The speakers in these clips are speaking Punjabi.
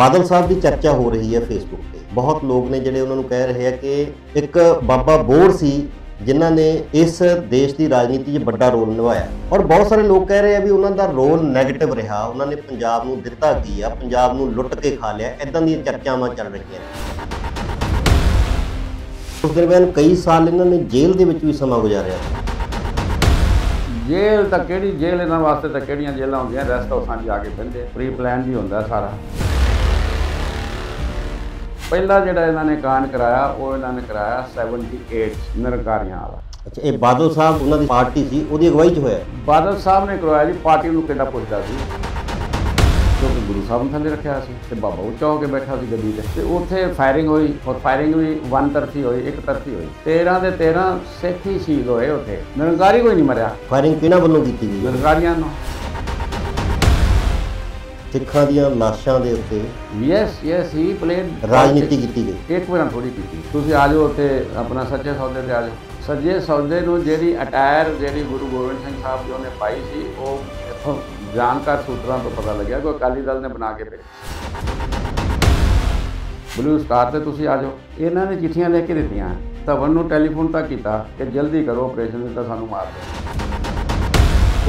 ਬਾਦਲ ਸਾਹਿਬ ਦੀ ਚਰਚਾ ਹੋ ਰਹੀ ਹੈ ਫੇਸਬੁੱਕ ਤੇ ਬਹੁਤ ਲੋਕ ਨੇ ਜਿਹੜੇ ਉਹਨਾਂ ਨੂੰ ਕਹਿ ਰਹੇ ਆ ਕਿ ਇੱਕ ਬਾਬਾ ਬੋਰ ਸੀ ਜਿਨ੍ਹਾਂ ਨੇ ਇਸ ਦੇਸ਼ ਦੀ ਰਾਜਨੀਤੀ 'ਚ ਵੱਡਾ ਰੋਲ ਨਿਭਾਇਆ ਔਰ ਬਹੁਤ ਸਾਰੇ ਲੋਕ ਕਹਿ ਰਹੇ ਆ ਵੀ ਉਹਨਾਂ ਦਾ ਰੋਲ 네ਗੇਟਿਵ ਰਿਹਾ ਉਹਨਾਂ ਨੇ ਪੰਜਾਬ ਨੂੰ ਦਿੱਤਾ ਕੀ ਆ ਪੰਜਾਬ ਨੂੰ ਲੁੱਟ ਕੇ ਖਾ ਲਿਆ ਐਦਾਂ ਦੀਆਂ ਚਰਚਾਵਾਂ ਚੱਲ ਰਹੀਆਂ ਨੇ ਉਸ ਦਰਮਿਆਨ ਕਈ ਸਾਲ ਇਹਨਾਂ ਨੇ ਜੇਲ੍ਹ ਦੇ ਵਿੱਚ ਵੀ ਸਮਾਂ ਗੁਜ਼ਾਰਿਆ ਜੇਲ੍ਹ ਤਾਂ ਕਿਹੜੀ ਜੇਲ੍ਹ ਇਹਨਾਂ ਵਾਸਤੇ ਤਾਂ ਕਿਹੜੀਆਂ ਜੇਲ੍ਹਾਂ ਹੁੰਦੀਆਂ ਰੈਸਟ ਹਾਊਸਾਂ 'ਚ ਜਾ ਕੇ ਬੰਦੇ ਪ੍ਰੀ ਪਲਾਨ ਵੀ ਹੁੰਦਾ ਸਾਰਾ ਪਹਿਲਾ ਜਿਹੜਾ ਇਹਨਾਂ ਨੇ ਕਾਨ ਕਰਾਇਆ ਉਹ ਇਹਨਾਂ ਨੇ ਕਰਾਇਆ 78 ਨਰਕਾਰੀਆਂ ਵਾਲਾ ਅੱਛਾ ਇਹ ਬਾਦਲ ਸਾਹਿਬ ਉਹਨਾਂ ਦੀ ਪਾਰਟੀ ਸੀ ਉਹਦੀ ਅਗਵਾਈ 'ਚ ਹੋਇਆ ਬਾਦਲ ਸਾਹਿਬ ਨੇ ਕਰਵਾਇਆ ਜੀ ਪਾਰਟੀ ਨੂੰ ਕਿੰਨਾ ਪੁੱਛਦਾ ਸੀ ਕਿਉਂਕਿ ਗੁਰੂ ਸਾਹਿਬ ਨੇ ਥੱਲੇ ਰੱਖਿਆ ਸੀ ਤੇ ਬਾਬਾ ਉੱਚਾ ਹੋ ਕੇ ਬੈਠਾ ਸੀ ਗੱਡੀ ਤੇ ਤੇ ਉੱਥੇ ਫਾਇਰਿੰਗ ਹੋਈ ਔਰ ਫਾਇਰਿੰਗ ਵੀ ਵਨ ਤਰਫੀ ਹੋਈ ਇੱਕ ਤਰਫੀ ਹੋਈ 13 ਦੇ 13 ਸੇਠੀ ਸ਼ਹੀਦ ਹੋਏ ਉੱਥੇ ਨਿਰੰਕਾਰੀ ਕੋਈ ਨਹੀਂ ਮਰਿਆ ਫਾਇਰਿੰਗ ਕਿਹਨਾਂ ਵੱਲੋਂ ਕੀਤੀ ਗਈ ਨਿਰੰਕਾਰੀਆਂ ਨੂੰ ਸਿੱਖਾਂ ਦੀਆਂ ਲਾਸ਼ਾਂ ਦੇ ਉੱਤੇ ਯੈਸ ਯੈਸ ਹੀ ਪਲੇਡ ਰਾਜਨੀਤੀ ਕੀਤੀ ਗਈ ਇੱਕ ਵਾਰ ਥੋੜੀ ਕੀਤੀ ਤੁਸੀਂ ਆ ਜਾਓ ਉੱਥੇ ਆਪਣਾ ਸੱਚੇ ਸੌਦੇ ਤੇ ਆ ਜਾਓ ਸੱਚੇ ਸੌਦੇ ਨੂੰ ਜਿਹੜੀ ਅਟਾਇਰ ਜਿਹੜੀ ਗੁਰੂ ਗੋਬਿੰਦ ਸਿੰਘ ਸਾਹਿਬ ਜੀ ਉਹਨੇ ਪਾਈ ਸੀ ਉਹ ਇੱਥੋਂ ਜਾਣਕਾਰ ਸੂਤਰਾਂ ਤੋਂ ਪਤਾ ਲੱਗਿਆ ਕਿ ਅਕਾਲੀ ਦਲ ਨੇ ਬਣਾ ਕੇ ਭੇਜੀ ਬਲੂ ਸਟਾਰ ਤੇ ਤੁਸੀਂ ਆ ਜਾਓ ਇਹਨਾਂ ਨੇ ਚਿੱਠੀਆਂ ਲੈ ਕੇ ਦਿੱਤੀਆਂ ਧਵਨ ਨੂੰ ਟੈਲੀਫੋਨ ਤਾਂ ਕੀਤਾ ਕਿ ਜਲਦੀ ਕਰੋ ਆਪਰੇਸ਼ਨ ਤਾਂ ਸਾਨੂੰ ਮਾਰ ਦੇ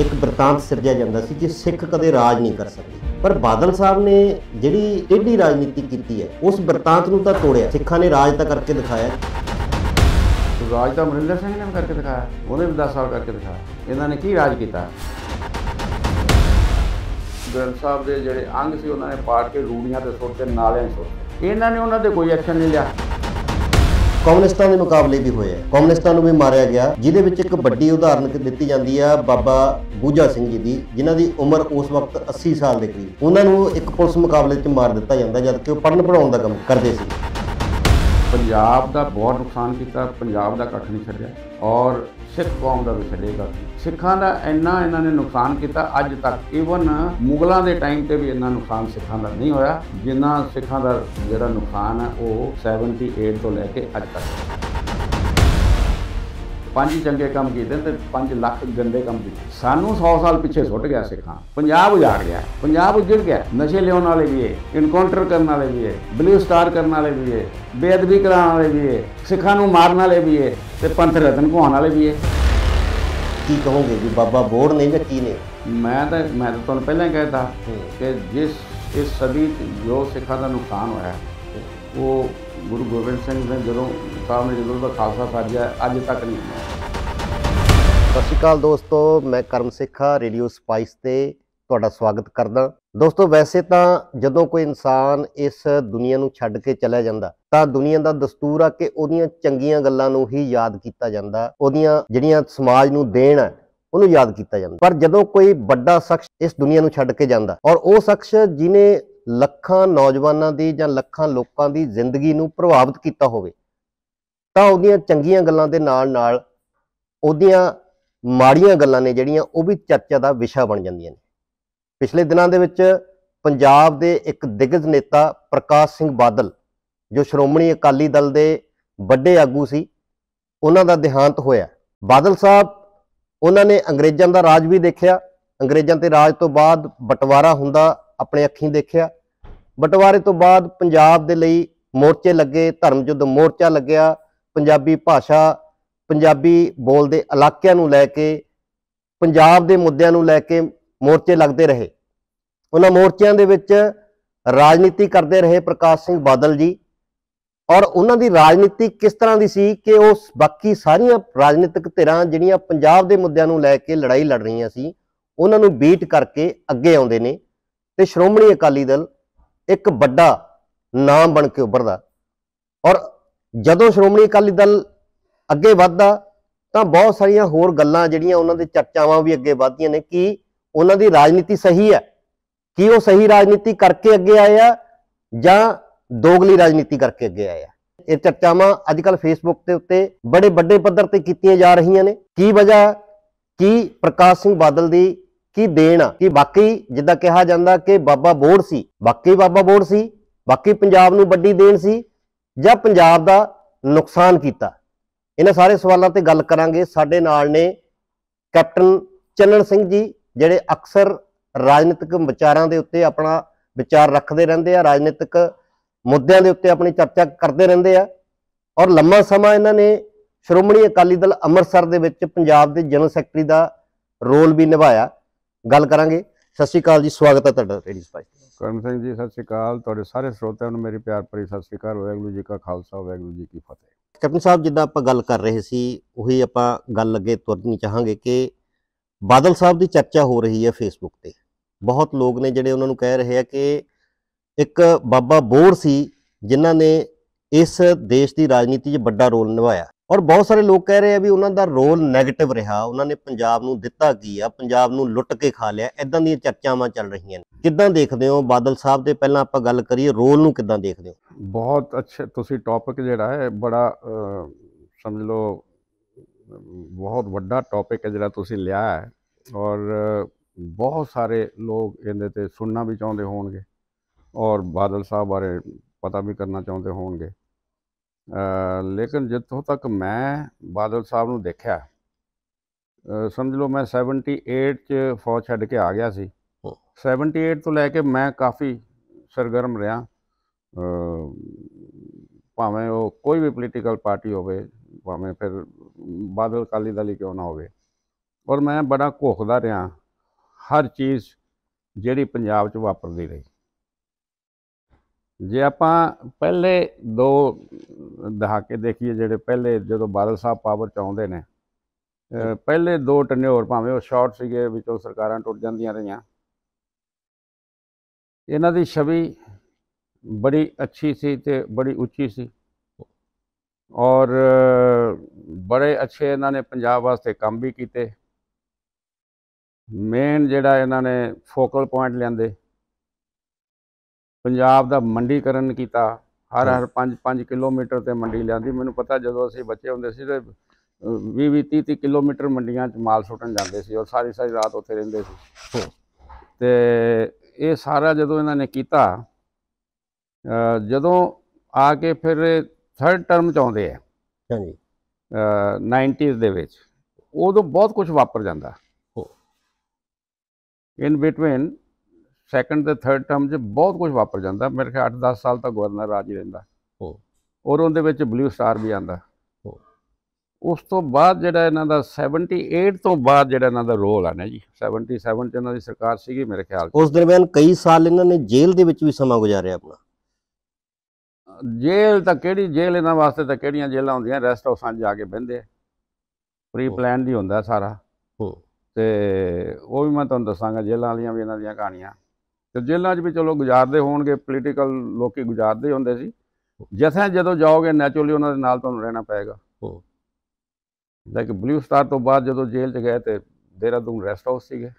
ਇੱਕ ਬਰਤਾਂਤ ਸਿਰਜਿਆ ਜਾਂਦਾ ਸੀ ਕਿ ਸਿੱਖ ਕਦੇ ਰਾਜ ਨਹੀਂ ਕਰ ਸਕਦੇ ਪਰ ਬਾਦਲ ਸਾਹਿਬ ਨੇ ਜਿਹੜੀ ਏਡੀ ਰਾਜਨੀਤੀ ਕੀਤੀ ਹੈ ਉਸ ਵਰਤਾਂਤ ਨੂੰ ਤਾਂ ਤੋੜਿਆ ਸਿੱਖਾਂ ਨੇ ਰਾਜ ਤਾਂ ਕਰਕੇ ਦਿਖਾਇਆ ਰਾਜ ਤਾਂ ਮਹਿੰਦਰ ਸਿੰਘ ਨੇ ਕਰਕੇ ਦਿਖਾਇਆ ਉਹਨੇ ਵੀ 10 ਸਾਲ ਕਰਕੇ ਦਿਖਾਇਆ ਇਹਨਾਂ ਨੇ ਕੀ ਰਾਜ ਕੀਤਾ ਗ੍ਰੰਥ ਸਾਹਿਬ ਦੇ ਜਿਹੜੇ ਅੰਗ ਸੀ ਉਹਨਾਂ ਨੇ ਪਾੜ ਕੇ ਰੂੜੀਆਂ ਤੇ ਸੁੱਟ ਕੇ ਨਾਲਿਆਂ ਸੁੱਟ ਇਹਨਾਂ ਨੇ ਉਹਨਾਂ ਦੇ ਕੋਈ ਐਕਸ਼ਨ ਨਹੀਂ ਲਿਆ ਕਮਿਊਨਿਸਟਾਂ ਦੇ ਮੁਕਾਬਲੇ ਵੀ ਹੋਏ ਆ ਕਮਿਊਨਿਸਟਾਂ ਨੂੰ ਵੀ ਮਾਰਿਆ ਗਿਆ ਜਿਹਦੇ ਵਿੱਚ ਇੱਕ ਵੱਡੀ ਉਦਾਹਰਨ ਦਿੱਤੀ ਜਾਂਦੀ ਆ ਬਾਬਾ ਬੂਝਾ ਸਿੰਘ ਜੀ ਦੀ ਜਿਨ੍ਹਾਂ ਦੀ ਉਮਰ ਉਸ ਵਕਤ 80 ਸਾਲ ਦੇ ਕਰੀਬ ਉਹਨਾਂ ਨੂੰ ਇੱਕ ਪੁਲਿਸ ਮੁਕਾਬਲੇ 'ਚ ਮਾਰ ਦਿੱਤਾ ਜਾਂਦਾ ਜਦ ਕਿ ਉਹ ਪੜਨ ਪੜਾਉਣ ਦਾ ਕੰਮ ਕਰਦੇ ਸੀ ਪੰਜਾਬ ਦਾ ਬਹੁਤ ਨੁਕਸਾਨ ਕੀਤਾ ਪੰਜਾਬ ਦਾ ਕੱਖ ਨਹੀਂ ਛੱਡਿਆ ਔਰ ਸਿੱਖ ਕੌਮ ਦਾ ਵੀ ਛੱਡੇਗਾ ਸਿੱਖਾਂ ਦਾ ਇੰਨਾ ਇਹਨਾਂ ਨੇ ਨੁਕਸਾਨ ਕੀਤਾ ਅੱਜ ਤੱਕ ਇਵਨ ਮੁਗਲਾਂ ਦੇ ਟਾਈਮ ਤੇ ਵੀ ਇੰਨਾ ਨੁਕਸਾਨ ਸਿੱਖਾਂ ਦਾ ਨਹੀਂ ਹੋਇਆ ਜਿੰਨਾ ਸਿੱਖਾਂ ਦਾ ਜਿਹੜਾ ਨੁਕਸਾਨ ਹੈ ਉਹ 78 ਤੋਂ ਲੈ ਕੇ ਅੱਜ ਤੱਕ ਪੰਜ ਚੰਗੇ ਕੰਮ ਕੀਤੇ ਤੇ 5 ਲੱਖ ਗੰਦੇ ਕੰਮ ਕੀਤੇ ਸਾਨੂੰ 100 ਸਾਲ ਪਿੱਛੇ ਸੁੱਟ ਗਿਆ ਸਿੱਖਾਂ ਪੰਜਾਬ ਉਜਾੜ ਗਿਆ ਪੰਜਾਬ ਉਜੜ ਗਿਆ ਨਸ਼ੇ ਲਿਆਉਣ ਵਾਲੇ ਵੀ ਹੈ ਇਨਕਾਊਂਟਰ ਕਰਨ ਵਾਲੇ ਵੀ ਹੈ ਬਲੂ ਸਟਾਰ ਕਰਨ ਵਾਲੇ ਵੀ ਹੈ ਬੇਅਦਬੀ ਕਰਾਉਣ ਵਾਲੇ ਵੀ ਹੈ ਸਿੱਖਾਂ ਨੂੰ ਮਾਰਨ ਵਾਲੇ ਵੀ ਹੈ ਤੇ ਪੰਥ ਰਤਨ ਘੋਣ ਵਾਲੇ ਵੀ ਹੈ ਕੀ ਕਹੋਗੇ ਜੀ ਬਾਬਾ ਬੋੜ ਨੇ ਜਾਂ ਕੀ ਨੇ ਮੈਂ ਤਾਂ ਮੈਂ ਤਾਂ ਤੁਹਾਨੂੰ ਪਹਿਲਾਂ ਕਹਿਤਾ ਕਿ ਜਿਸ ਇਸ ਸਦੀ ਜੋ ਸਿੱਖਾਂ ਦਾ ਨੁਕਸਾਨ ਹੋਇਆ ਉਹ ਗੁਰੂ ਗੋਬਿੰਦ ਸਿੰਘ ਨੇ ਜਦੋਂ ਸਾਹਮਣੇ ਜਦੋਂ ਦਾ ਖਾਲਸਾ ਸਾਜਿਆ ਅੱਜ ਤੱਕ ਨਹੀਂ ਸਤਿ ਸ਼੍ਰੀ ਅਕਾਲ ਦੋਸਤੋ ਮੈਂ ਕਰਮ ਸਿੱਖਾ ਰੇਡੀਓ ਸਪਾਈਸ ਤੇ ਤੁਹਾਡਾ ਸਵਾਗਤ ਕਰਦਾ ਦੋਸਤੋ ਵੈਸੇ ਤਾਂ ਜਦੋਂ ਕੋਈ ਇਨਸਾਨ ਇਸ ਦੁਨੀਆ ਨੂੰ ਛੱਡ ਕੇ ਚਲਾ ਜਾਂਦਾ ਤਾਂ ਦੁਨੀਆ ਦਾ ਦਸਤੂਰ ਆ ਕਿ ਉਹਦੀਆਂ ਚੰਗੀਆਂ ਗੱਲਾਂ ਨੂੰ ਹੀ ਯਾਦ ਕੀਤਾ ਜਾਂਦਾ ਉਹਦੀਆਂ ਜਿਹੜੀਆਂ ਸਮਾਜ ਨੂੰ ਦੇਣ ਆ ਉਹਨੂੰ ਯਾਦ ਕੀਤਾ ਜਾਂਦਾ ਪਰ ਜਦੋਂ ਕੋਈ ਵੱਡਾ ਸ਼ਖਸ ਇਸ ਦੁਨੀਆ ਨੂੰ ਛੱਡ ਕੇ ਜਾਂਦਾ ਔਰ ਉਹ ਸ਼ਖਸ ਜਿਨੇ ਲੱਖਾਂ ਨੌਜਵਾਨਾਂ ਦੀ ਜਾਂ ਲੱਖਾਂ ਲੋਕਾਂ ਦੀ ਜ਼ਿੰਦਗੀ ਨੂੰ ਪ੍ਰਭਾਵਿਤ ਕੀਤਾ ਹੋਵੇ ਤਾਂ ਉਹਦੀਆਂ ਚੰਗੀਆਂ ਗੱਲਾਂ ਦੇ ਨਾਲ-ਨਾਲ ਉਹਦੀਆਂ ਮਾੜੀਆਂ ਗੱਲਾਂ ਨੇ ਜਿਹੜੀਆਂ ਉਹ ਵੀ ਚਰਚਾ ਦਾ ਵਿਸ਼ਾ ਬਣ ਜਾਂਦੀਆਂ ਨੇ ਪਿਛਲੇ ਦਿਨਾਂ ਦੇ ਵਿੱਚ ਪੰਜਾਬ ਦੇ ਇੱਕ ਦਿੱਗਜ ਨੇਤਾ ਪ੍ਰਕਾਸ਼ ਸਿੰਘ ਬਾਦਲ ਜੋ ਸ਼੍ਰੋਮਣੀ ਅਕਾਲੀ ਦਲ ਦੇ ਵੱਡੇ ਆਗੂ ਸੀ ਉਹਨਾਂ ਦਾ ਦੇਹਾਂਤ ਹੋਇਆ ਬਾਦਲ ਸਾਹਿਬ ਉਹਨਾਂ ਨੇ ਅੰਗਰੇਜ਼ਾਂ ਦਾ ਰਾਜ ਵੀ ਦੇਖਿਆ ਅੰਗਰੇਜ਼ਾਂ ਤੇ ਰਾਜ ਤੋਂ ਬਾਅਦ ਬਟਵਾਰਾ ਹੁੰਦਾ ਆਪਣੇ ਅੱਖੀਂ ਦੇਖਿਆ ਬਟਵਾਰੇ ਤੋਂ ਬਾਅਦ ਪੰਜਾਬ ਦੇ ਲਈ ਮੋਰਚੇ ਲੱਗੇ ਧਰਮ ਜੁੱਧ ਮੋਰਚਾ ਲੱਗਿਆ ਪੰਜਾਬੀ ਭਾਸ਼ਾ ਪੰਜਾਬੀ ਬੋਲਦੇ ਇਲਾਕਿਆਂ ਨੂੰ ਲੈ ਕੇ ਪੰਜਾਬ ਦੇ ਮੁੱਦਿਆਂ ਨੂੰ ਲੈ ਕੇ ਮੋਰਚੇ ਲੱਗਦੇ ਰਹੇ ਉਹਨਾਂ ਮੋਰਚਿਆਂ ਦੇ ਵਿੱਚ ਰਾਜਨੀਤੀ ਕਰਦੇ ਰਹੇ ਪ੍ਰਕਾਸ਼ ਸਿੰਘ ਬਾਦਲ ਜੀ ਔਰ ਉਹਨਾਂ ਦੀ ਰਾਜਨੀਤੀ ਕਿਸ ਤਰ੍ਹਾਂ ਦੀ ਸੀ ਕਿ ਉਹ ਬਾਕੀ ਸਾਰੀਆਂ ਰਾਜਨੀਤਿਕ ਧਿਰਾਂ ਜਿਹੜੀਆਂ ਪੰਜਾਬ ਦੇ ਮੁੱਦਿਆਂ ਨੂੰ ਲੈ ਕੇ ਲੜਾਈ ਲੜ ਰਹੀਆਂ ਸੀ ਉਹਨਾਂ ਨੂੰ ਬੀਟ ਕਰਕੇ ਅੱਗੇ ਆਉਂਦੇ ਨੇ ਤੇ ਸ਼੍ਰੋਮਣੀ ਅਕਾਲੀ ਦਲ ਇੱਕ ਵੱਡਾ ਨਾਮ ਬਣ ਕੇ ਉੱਭਰਦਾ ਔਰ ਜਦੋਂ ਸ਼੍ਰੋਮਣੀ ਅਕਾਲੀ ਦਲ ਅੱਗੇ ਵੱਧਦਾ ਤਾਂ ਬਹੁਤ ਸਾਰੀਆਂ ਹੋਰ ਗੱਲਾਂ ਜਿਹੜੀਆਂ ਉਹਨਾਂ ਦੇ ਚਰਚਾਵਾਂ ਵੀ ਅੱਗੇ ਵਧਦੀਆਂ ਨੇ ਕਿ ਉਹਨਾਂ ਦੀ ਰਾਜਨੀਤੀ ਸਹੀ ਹੈ ਕਿ ਉਹ ਸਹੀ ਰਾਜਨੀਤੀ ਕਰਕੇ ਅੱਗੇ ਆਏ ਆ ਜਾਂ ਦੋਗਲੀ ਰਾਜਨੀਤੀ ਕਰਕੇ ਅੱਗੇ ਆਏ ਆ ਇਹ ਚਰਚਾਵਾਂ ਅੱਜ ਕੱਲ ਫੇਸਬੁੱਕ ਤੇ ਉੱਤੇ ਬੜੇ ਵੱਡੇ ਪੱਧਰ ਤੇ ਕੀਤੀਆਂ ਜਾ ਰਹੀਆਂ ਨੇ ਕੀ ਵਜ੍ਹਾ ਕੀ ਪ੍ਰਕਾਸ਼ ਸਿੰਘ ਬਾਦਲ ਦੀ ਕੀ ਦੇਣ ਕਿ ਵਾਕਈ ਜਿੱਦਾਂ ਕਿਹਾ ਜਾਂਦਾ ਕਿ ਬਾਬਾ ਬੋੜ ਸੀ ਵਾਕਈ ਬਾਬਾ ਬੋੜ ਸੀ ਵਾਕਈ ਪੰਜਾਬ ਨੂੰ ਵੱਡੀ ਦੇਣ ਸੀ ਜਾਂ ਪੰਜਾਬ ਦਾ ਨੁਕਸਾਨ ਕੀਤਾ ਇਹਨਾਂ ਸਾਰੇ ਸਵਾਲਾਂ ਤੇ ਗੱਲ ਕਰਾਂਗੇ ਸਾਡੇ ਨਾਲ ਨੇ ਕੈਪਟਨ ਚੰਨਣ ਸਿੰਘ ਜੀ ਜਿਹੜੇ ਅਕਸਰ ਰਾਜਨੀਤਿਕ ਵਿਚਾਰਾਂ ਦੇ ਉੱਤੇ ਆਪਣਾ ਵਿਚਾਰ ਰੱਖਦੇ ਰਹਿੰਦੇ ਆ ਰਾਜਨੀਤਿਕ ਮੁੱਦਿਆਂ ਦੇ ਉੱਤੇ ਆਪਣੀ ਚਰਚਾ ਕਰਦੇ ਰਹਿੰਦੇ ਆ ਔਰ ਲੰਮਾ ਸਮਾਂ ਇਹਨਾਂ ਨੇ ਸ਼੍ਰੋਮਣੀ ਅਕਾਲੀ ਦਲ ਅੰਮ੍ਰਿਤਸਰ ਦੇ ਵਿੱਚ ਪੰਜਾਬ ਦੇ ਜਨਰਲ ਸੈਕਟਰੀ ਦਾ ਰੋਲ ਵੀ ਨਿਭਾਇਆ ਗੱਲ ਕਰਾਂਗੇ ਸਤਿ ਸ਼੍ਰੀ ਅਕਾਲ ਜੀ ਸਵਾਗਤ ਹੈ ਤੁਹਾਡਾ ਰੇਡੀ ਸਪਾਈ ਕਰਮ ਸਿੰਘ ਜੀ ਸਤਿ ਸ਼੍ਰੀ ਅਕਾਲ ਤੁਹਾਡੇ ਸਾਰੇ ਸਰੋਤਿਆਂ ਨੂੰ ਮੇਰੀ ਪਿਆਰ ਭਰੀ ਸਤਿ ਸ਼੍ਰੀ ਅਕਾਲ ਗੁਰੂ ਜੀ ਕਾ ਖਾਲਸਾ ਗੁਰੂ ਜੀ ਕੀ ਫਤਿਹ ਕੈਪਟਨ ਸਾਹਿਬ ਜਿੱਦਾਂ ਆਪਾਂ ਗੱਲ ਕਰ ਰਹੇ ਸੀ ਉਹੀ ਆਪਾਂ ਗੱਲ ਅੱਗੇ ਤੁਰਨੀ ਚਾਹਾਂਗੇ ਕਿ ਬਾਦਲ ਸਾਹਿਬ ਦੀ ਚਰਚਾ ਹੋ ਰਹੀ ਹੈ ਫੇਸਬੁੱਕ ਤੇ ਬਹੁਤ ਲੋਕ ਨੇ ਜਿਹੜੇ ਉਹਨਾਂ ਨੂੰ ਕਹਿ ਰਹੇ ਆ ਕਿ ਇੱਕ ਬਾਬਾ ਬੋਰ ਸੀ ਜਿਨ੍ਹਾਂ ਨੇ ਇਸ ਦੇਸ਼ ਦੀ ਰਾਜਨੀਤੀ 'ਚ ਵੱਡਾ ਰੋਲ ਨਿਭਾਇਆ ਔਰ ਬਹੁਤ ਸਾਰੇ ਲੋਕ ਕਹਿ ਰਹੇ ਆ ਵੀ ਉਹਨਾਂ ਦਾ ਰੋਲ 네ਗੇਟਿਵ ਰਿਹਾ ਉਹਨਾਂ ਨੇ ਪੰਜਾਬ ਨੂੰ ਦਿੱਤਾ ਕੀ ਆ ਪੰਜਾਬ ਨੂੰ ਲੁੱਟ ਕੇ ਖਾ ਲਿਆ ਇਦਾਂ ਦੀਆਂ ਚਰਚਾਵਾਂ ਚੱਲ ਰਹੀਆਂ ਨੇ ਕਿੱਦਾਂ ਦੇਖਦੇ ਹੋ ਬਾਦਲ ਸਾਹਿਬ ਦੇ ਪਹਿਲਾਂ ਆਪਾਂ ਗੱਲ ਕਰੀਏ ਰੋਲ ਨੂੰ ਕਿੱਦਾਂ ਦੇਖਦੇ ਹੋ ਬਹੁਤ ਅੱਛਾ ਤੁਸੀਂ ਟੌਪਿਕ ਜਿਹੜਾ ਹੈ ਬੜਾ ਸਮਝ ਲਓ ਬਹੁਤ ਵੱਡਾ ਟੌਪਿਕ ਹੈ ਜਿਹੜਾ ਤੁਸੀਂ ਲਿਆ ਹੈ ਔਰ ਬਹੁਤ ਸਾਰੇ ਲੋਕ ਇਹਦੇ ਤੇ ਸੁਣਨਾ ਵੀ ਚਾਹੁੰਦੇ ਹੋਣਗੇ ਔਰ ਬਾਦਲ ਸਾਹਿਬ ਬਾਰੇ ਪਤਾ ਵੀ ਕਰਨਾ ਚਾਹੁੰਦੇ ਹੋਣਗੇ ਲੇਕਿਨ ਜਿੱਥੋਂ ਤੱਕ ਮੈਂ ਬਾਦਲ ਸਾਹਿਬ ਨੂੰ ਦੇਖਿਆ ਸਮਝ ਲਓ ਮੈਂ 78 ਚ ਫੌਜ ਛੱਡ ਕੇ ਆ ਗਿਆ ਸੀ 78 ਤੋਂ ਲੈ ਕੇ ਮੈਂ ਕਾਫੀ ਸਰਗਰਮ ਰਿਹਾ ਭਾਵੇਂ ਉਹ ਕੋਈ ਵੀ ਪੋਲੀਟੀਕਲ ਪਾਰਟੀ ਹੋਵੇ ਭਾਵੇਂ ਫਿਰ ਬਾਦਲ ਕਾਲੀ ਦਲੀ ਕਿਉਂ ਨਾ ਹੋਵੇ ਔਰ ਮੈਂ ਬੜਾ ਘੋਖਦਾ ਰਿਹਾ ਹਰ ਚੀਜ਼ ਜਿਹੜੀ ਪੰਜਾਬ 'ਚ ਵਾਪਰਦੀ ਰਹੀ ਜੇ ਆਪਾਂ ਪਹਿਲੇ ਦੋ ਦਹਾਕੇ ਦੇਖੀਏ ਜਿਹੜੇ ਪਹਿਲੇ ਜਦੋਂ ਬਾਦਲ ਸਾਹਿਬ ਪਾਵਰ ਚ ਆਉਂਦੇ ਨੇ ਪਹਿਲੇ ਦੋ ਟਨਿਓਰ ਭਾਵੇਂ ਉਹ ਸ਼ਾਰਟ ਸੀਗੇ ਵਿੱਚੋਂ ਸਰਕਾਰਾਂ ਟੁੱਟ ਜਾਂਦੀਆਂ ਰਹੀਆਂ ਇਹਨਾਂ ਦੀ ਛਵੀ ਬੜੀ ਅੱਛੀ ਸੀ ਤੇ ਬੜੀ ਉੱਚੀ ਸੀ ਔਰ ਬੜੇ ਅੱਛੇ ਇਹਨਾਂ ਨੇ ਪੰਜਾਬ ਵਾਸਤੇ ਕੰਮ ਵੀ ਕੀਤੇ ਮੇਨ ਜਿਹੜਾ ਇਹਨਾਂ ਨੇ ਫੋਕਲ ਪੁਆਇੰਟ ਲੈਂਦੇ ਪੰਜਾਬ ਦਾ ਮੰਡੀਕਰਨ ਕੀਤਾ ਹਰ ਹਰ 5-5 ਕਿਲੋਮੀਟਰ ਤੇ ਮੰਡੀ ਲਿਆਂਦੀ ਮੈਨੂੰ ਪਤਾ ਜਦੋਂ ਅਸੀਂ ਬੱਚੇ ਹੁੰਦੇ ਸੀ ਤੇ 20 20 30 ਕਿਲੋਮੀਟਰ ਮੰਡੀਆਂ 'ਚ ਮਾਲ ਸੁੱਟਣ ਜਾਂਦੇ ਸੀ ਔਰ ਸਾਰੀ ਸਾਰੀ ਰਾਤ ਉੱਥੇ ਰਹਿੰਦੇ ਸੀ ਤੇ ਇਹ ਸਾਰਾ ਜਦੋਂ ਇਹਨਾਂ ਨੇ ਕੀਤਾ ਜਦੋਂ ਆ ਕੇ ਫਿਰ ਥਰਡ ਟਰਮ ਚ ਆਉਂਦੇ ਆ ਹਾਂਜੀ 90s ਦੇ ਵਿੱਚ ਉਦੋਂ ਬਹੁਤ ਕੁਝ ਵਾਪਰ ਜਾਂਦਾ ਇਨ ਬਿਟਵੀਨ ਸੈਕੰਡ ਤੇ ਥਰਡ ਟਰਮ 'ਚ ਬਹੁਤ ਕੁਝ ਵਾਪਰ ਜਾਂਦਾ ਮੇਰੇ ਖਿਆਲ 8-10 ਸਾਲ ਤੱਕ ਗਵਰਨਰ ਰਾਜ ਹੀ ਰਹਿੰਦਾ ਔਰ ਉਹਦੇ ਵਿੱਚ ਬਲੂ ਸਟਾਰ ਵੀ ਆਂਦਾ ਹੋ ਉਸ ਤੋਂ ਬਾਅਦ ਜਿਹੜਾ ਇਹਨਾਂ ਦਾ 78 ਤੋਂ ਬਾਅਦ ਜਿਹੜਾ ਇਹਨਾਂ ਦਾ ਰੋਲ ਆ ਨਾ ਜੀ 77 ਚ ਇਹਨਾਂ ਦੀ ਸਰਕਾਰ ਸੀਗੀ ਮੇਰੇ ਖਿਆਲ ਉਸ ਦਰਮਿਆਨ ਕਈ ਸਾਲ ਇਹਨਾਂ ਨੇ ਜੇਲ੍ਹ ਦੇ ਵਿੱਚ ਵੀ ਸਮਾਂ ਗੁਜ਼ਾਰਿਆ ਆਪਣਾ ਜੇਲ੍ਹ ਤਾਂ ਕਿਹੜੀ ਜੇਲ੍ਹ ਇਹਨਾਂ ਵਾਸਤੇ ਤਾਂ ਕਿਹੜੀਆਂ ਜੇਲ੍ਹਾਂ ਹੁੰਦੀਆਂ ਰੈਸਟ ਹਾਊਸਾਂ 'ਚ ਜਾ ਕੇ ਬਹਿੰਦੇ ਪ੍ਰੀ ਪਲਾਨ ਦੀ ਹੁੰਦਾ ਸਾਰਾ ਹੋ ਤੇ ਉਹ ਵੀ ਮੈਂ ਤੁਹਾਨੂੰ ਦੱਸਾਂਗਾ ਜੇਲ੍ਹਾਂ ਵਾਲੀਆਂ ਵੀ ਇਹਨਾਂ ਦੀਆਂ ਕਹਾਣੀਆਂ ਤੇ ਜੇਲ੍ਹਾਂ 'ਚ ਵੀ ਚਲੋ ਗੁਜ਼ਾਰਦੇ ਹੋਣਗੇ ਪੋਲੀਟੀਕਲ ਲੋਕੀ ਗੁਜ਼ਾਰਦੇ ਹੁੰਦੇ ਸੀ ਜਿਵੇਂ ਜਦੋਂ ਜਾਓਗੇ ਨੈਚੁਰਲੀ ਉਹਨਾਂ ਦੇ ਨਾਲ ਤੁਹਾਨੂੰ ਰਹਿਣਾ ਪਏਗਾ ਲੇਕਿਨ ਬਲੂ ਸਟਾਰ ਤੋਂ ਬਾਅਦ ਜਦੋਂ ਜੇਲ੍ਹ 'ਚ ਗਏ ਤੇ ਦੇਰਾਦੂਨ ਰੈਸਟ ਹਾਊਸ ਸੀਗੇ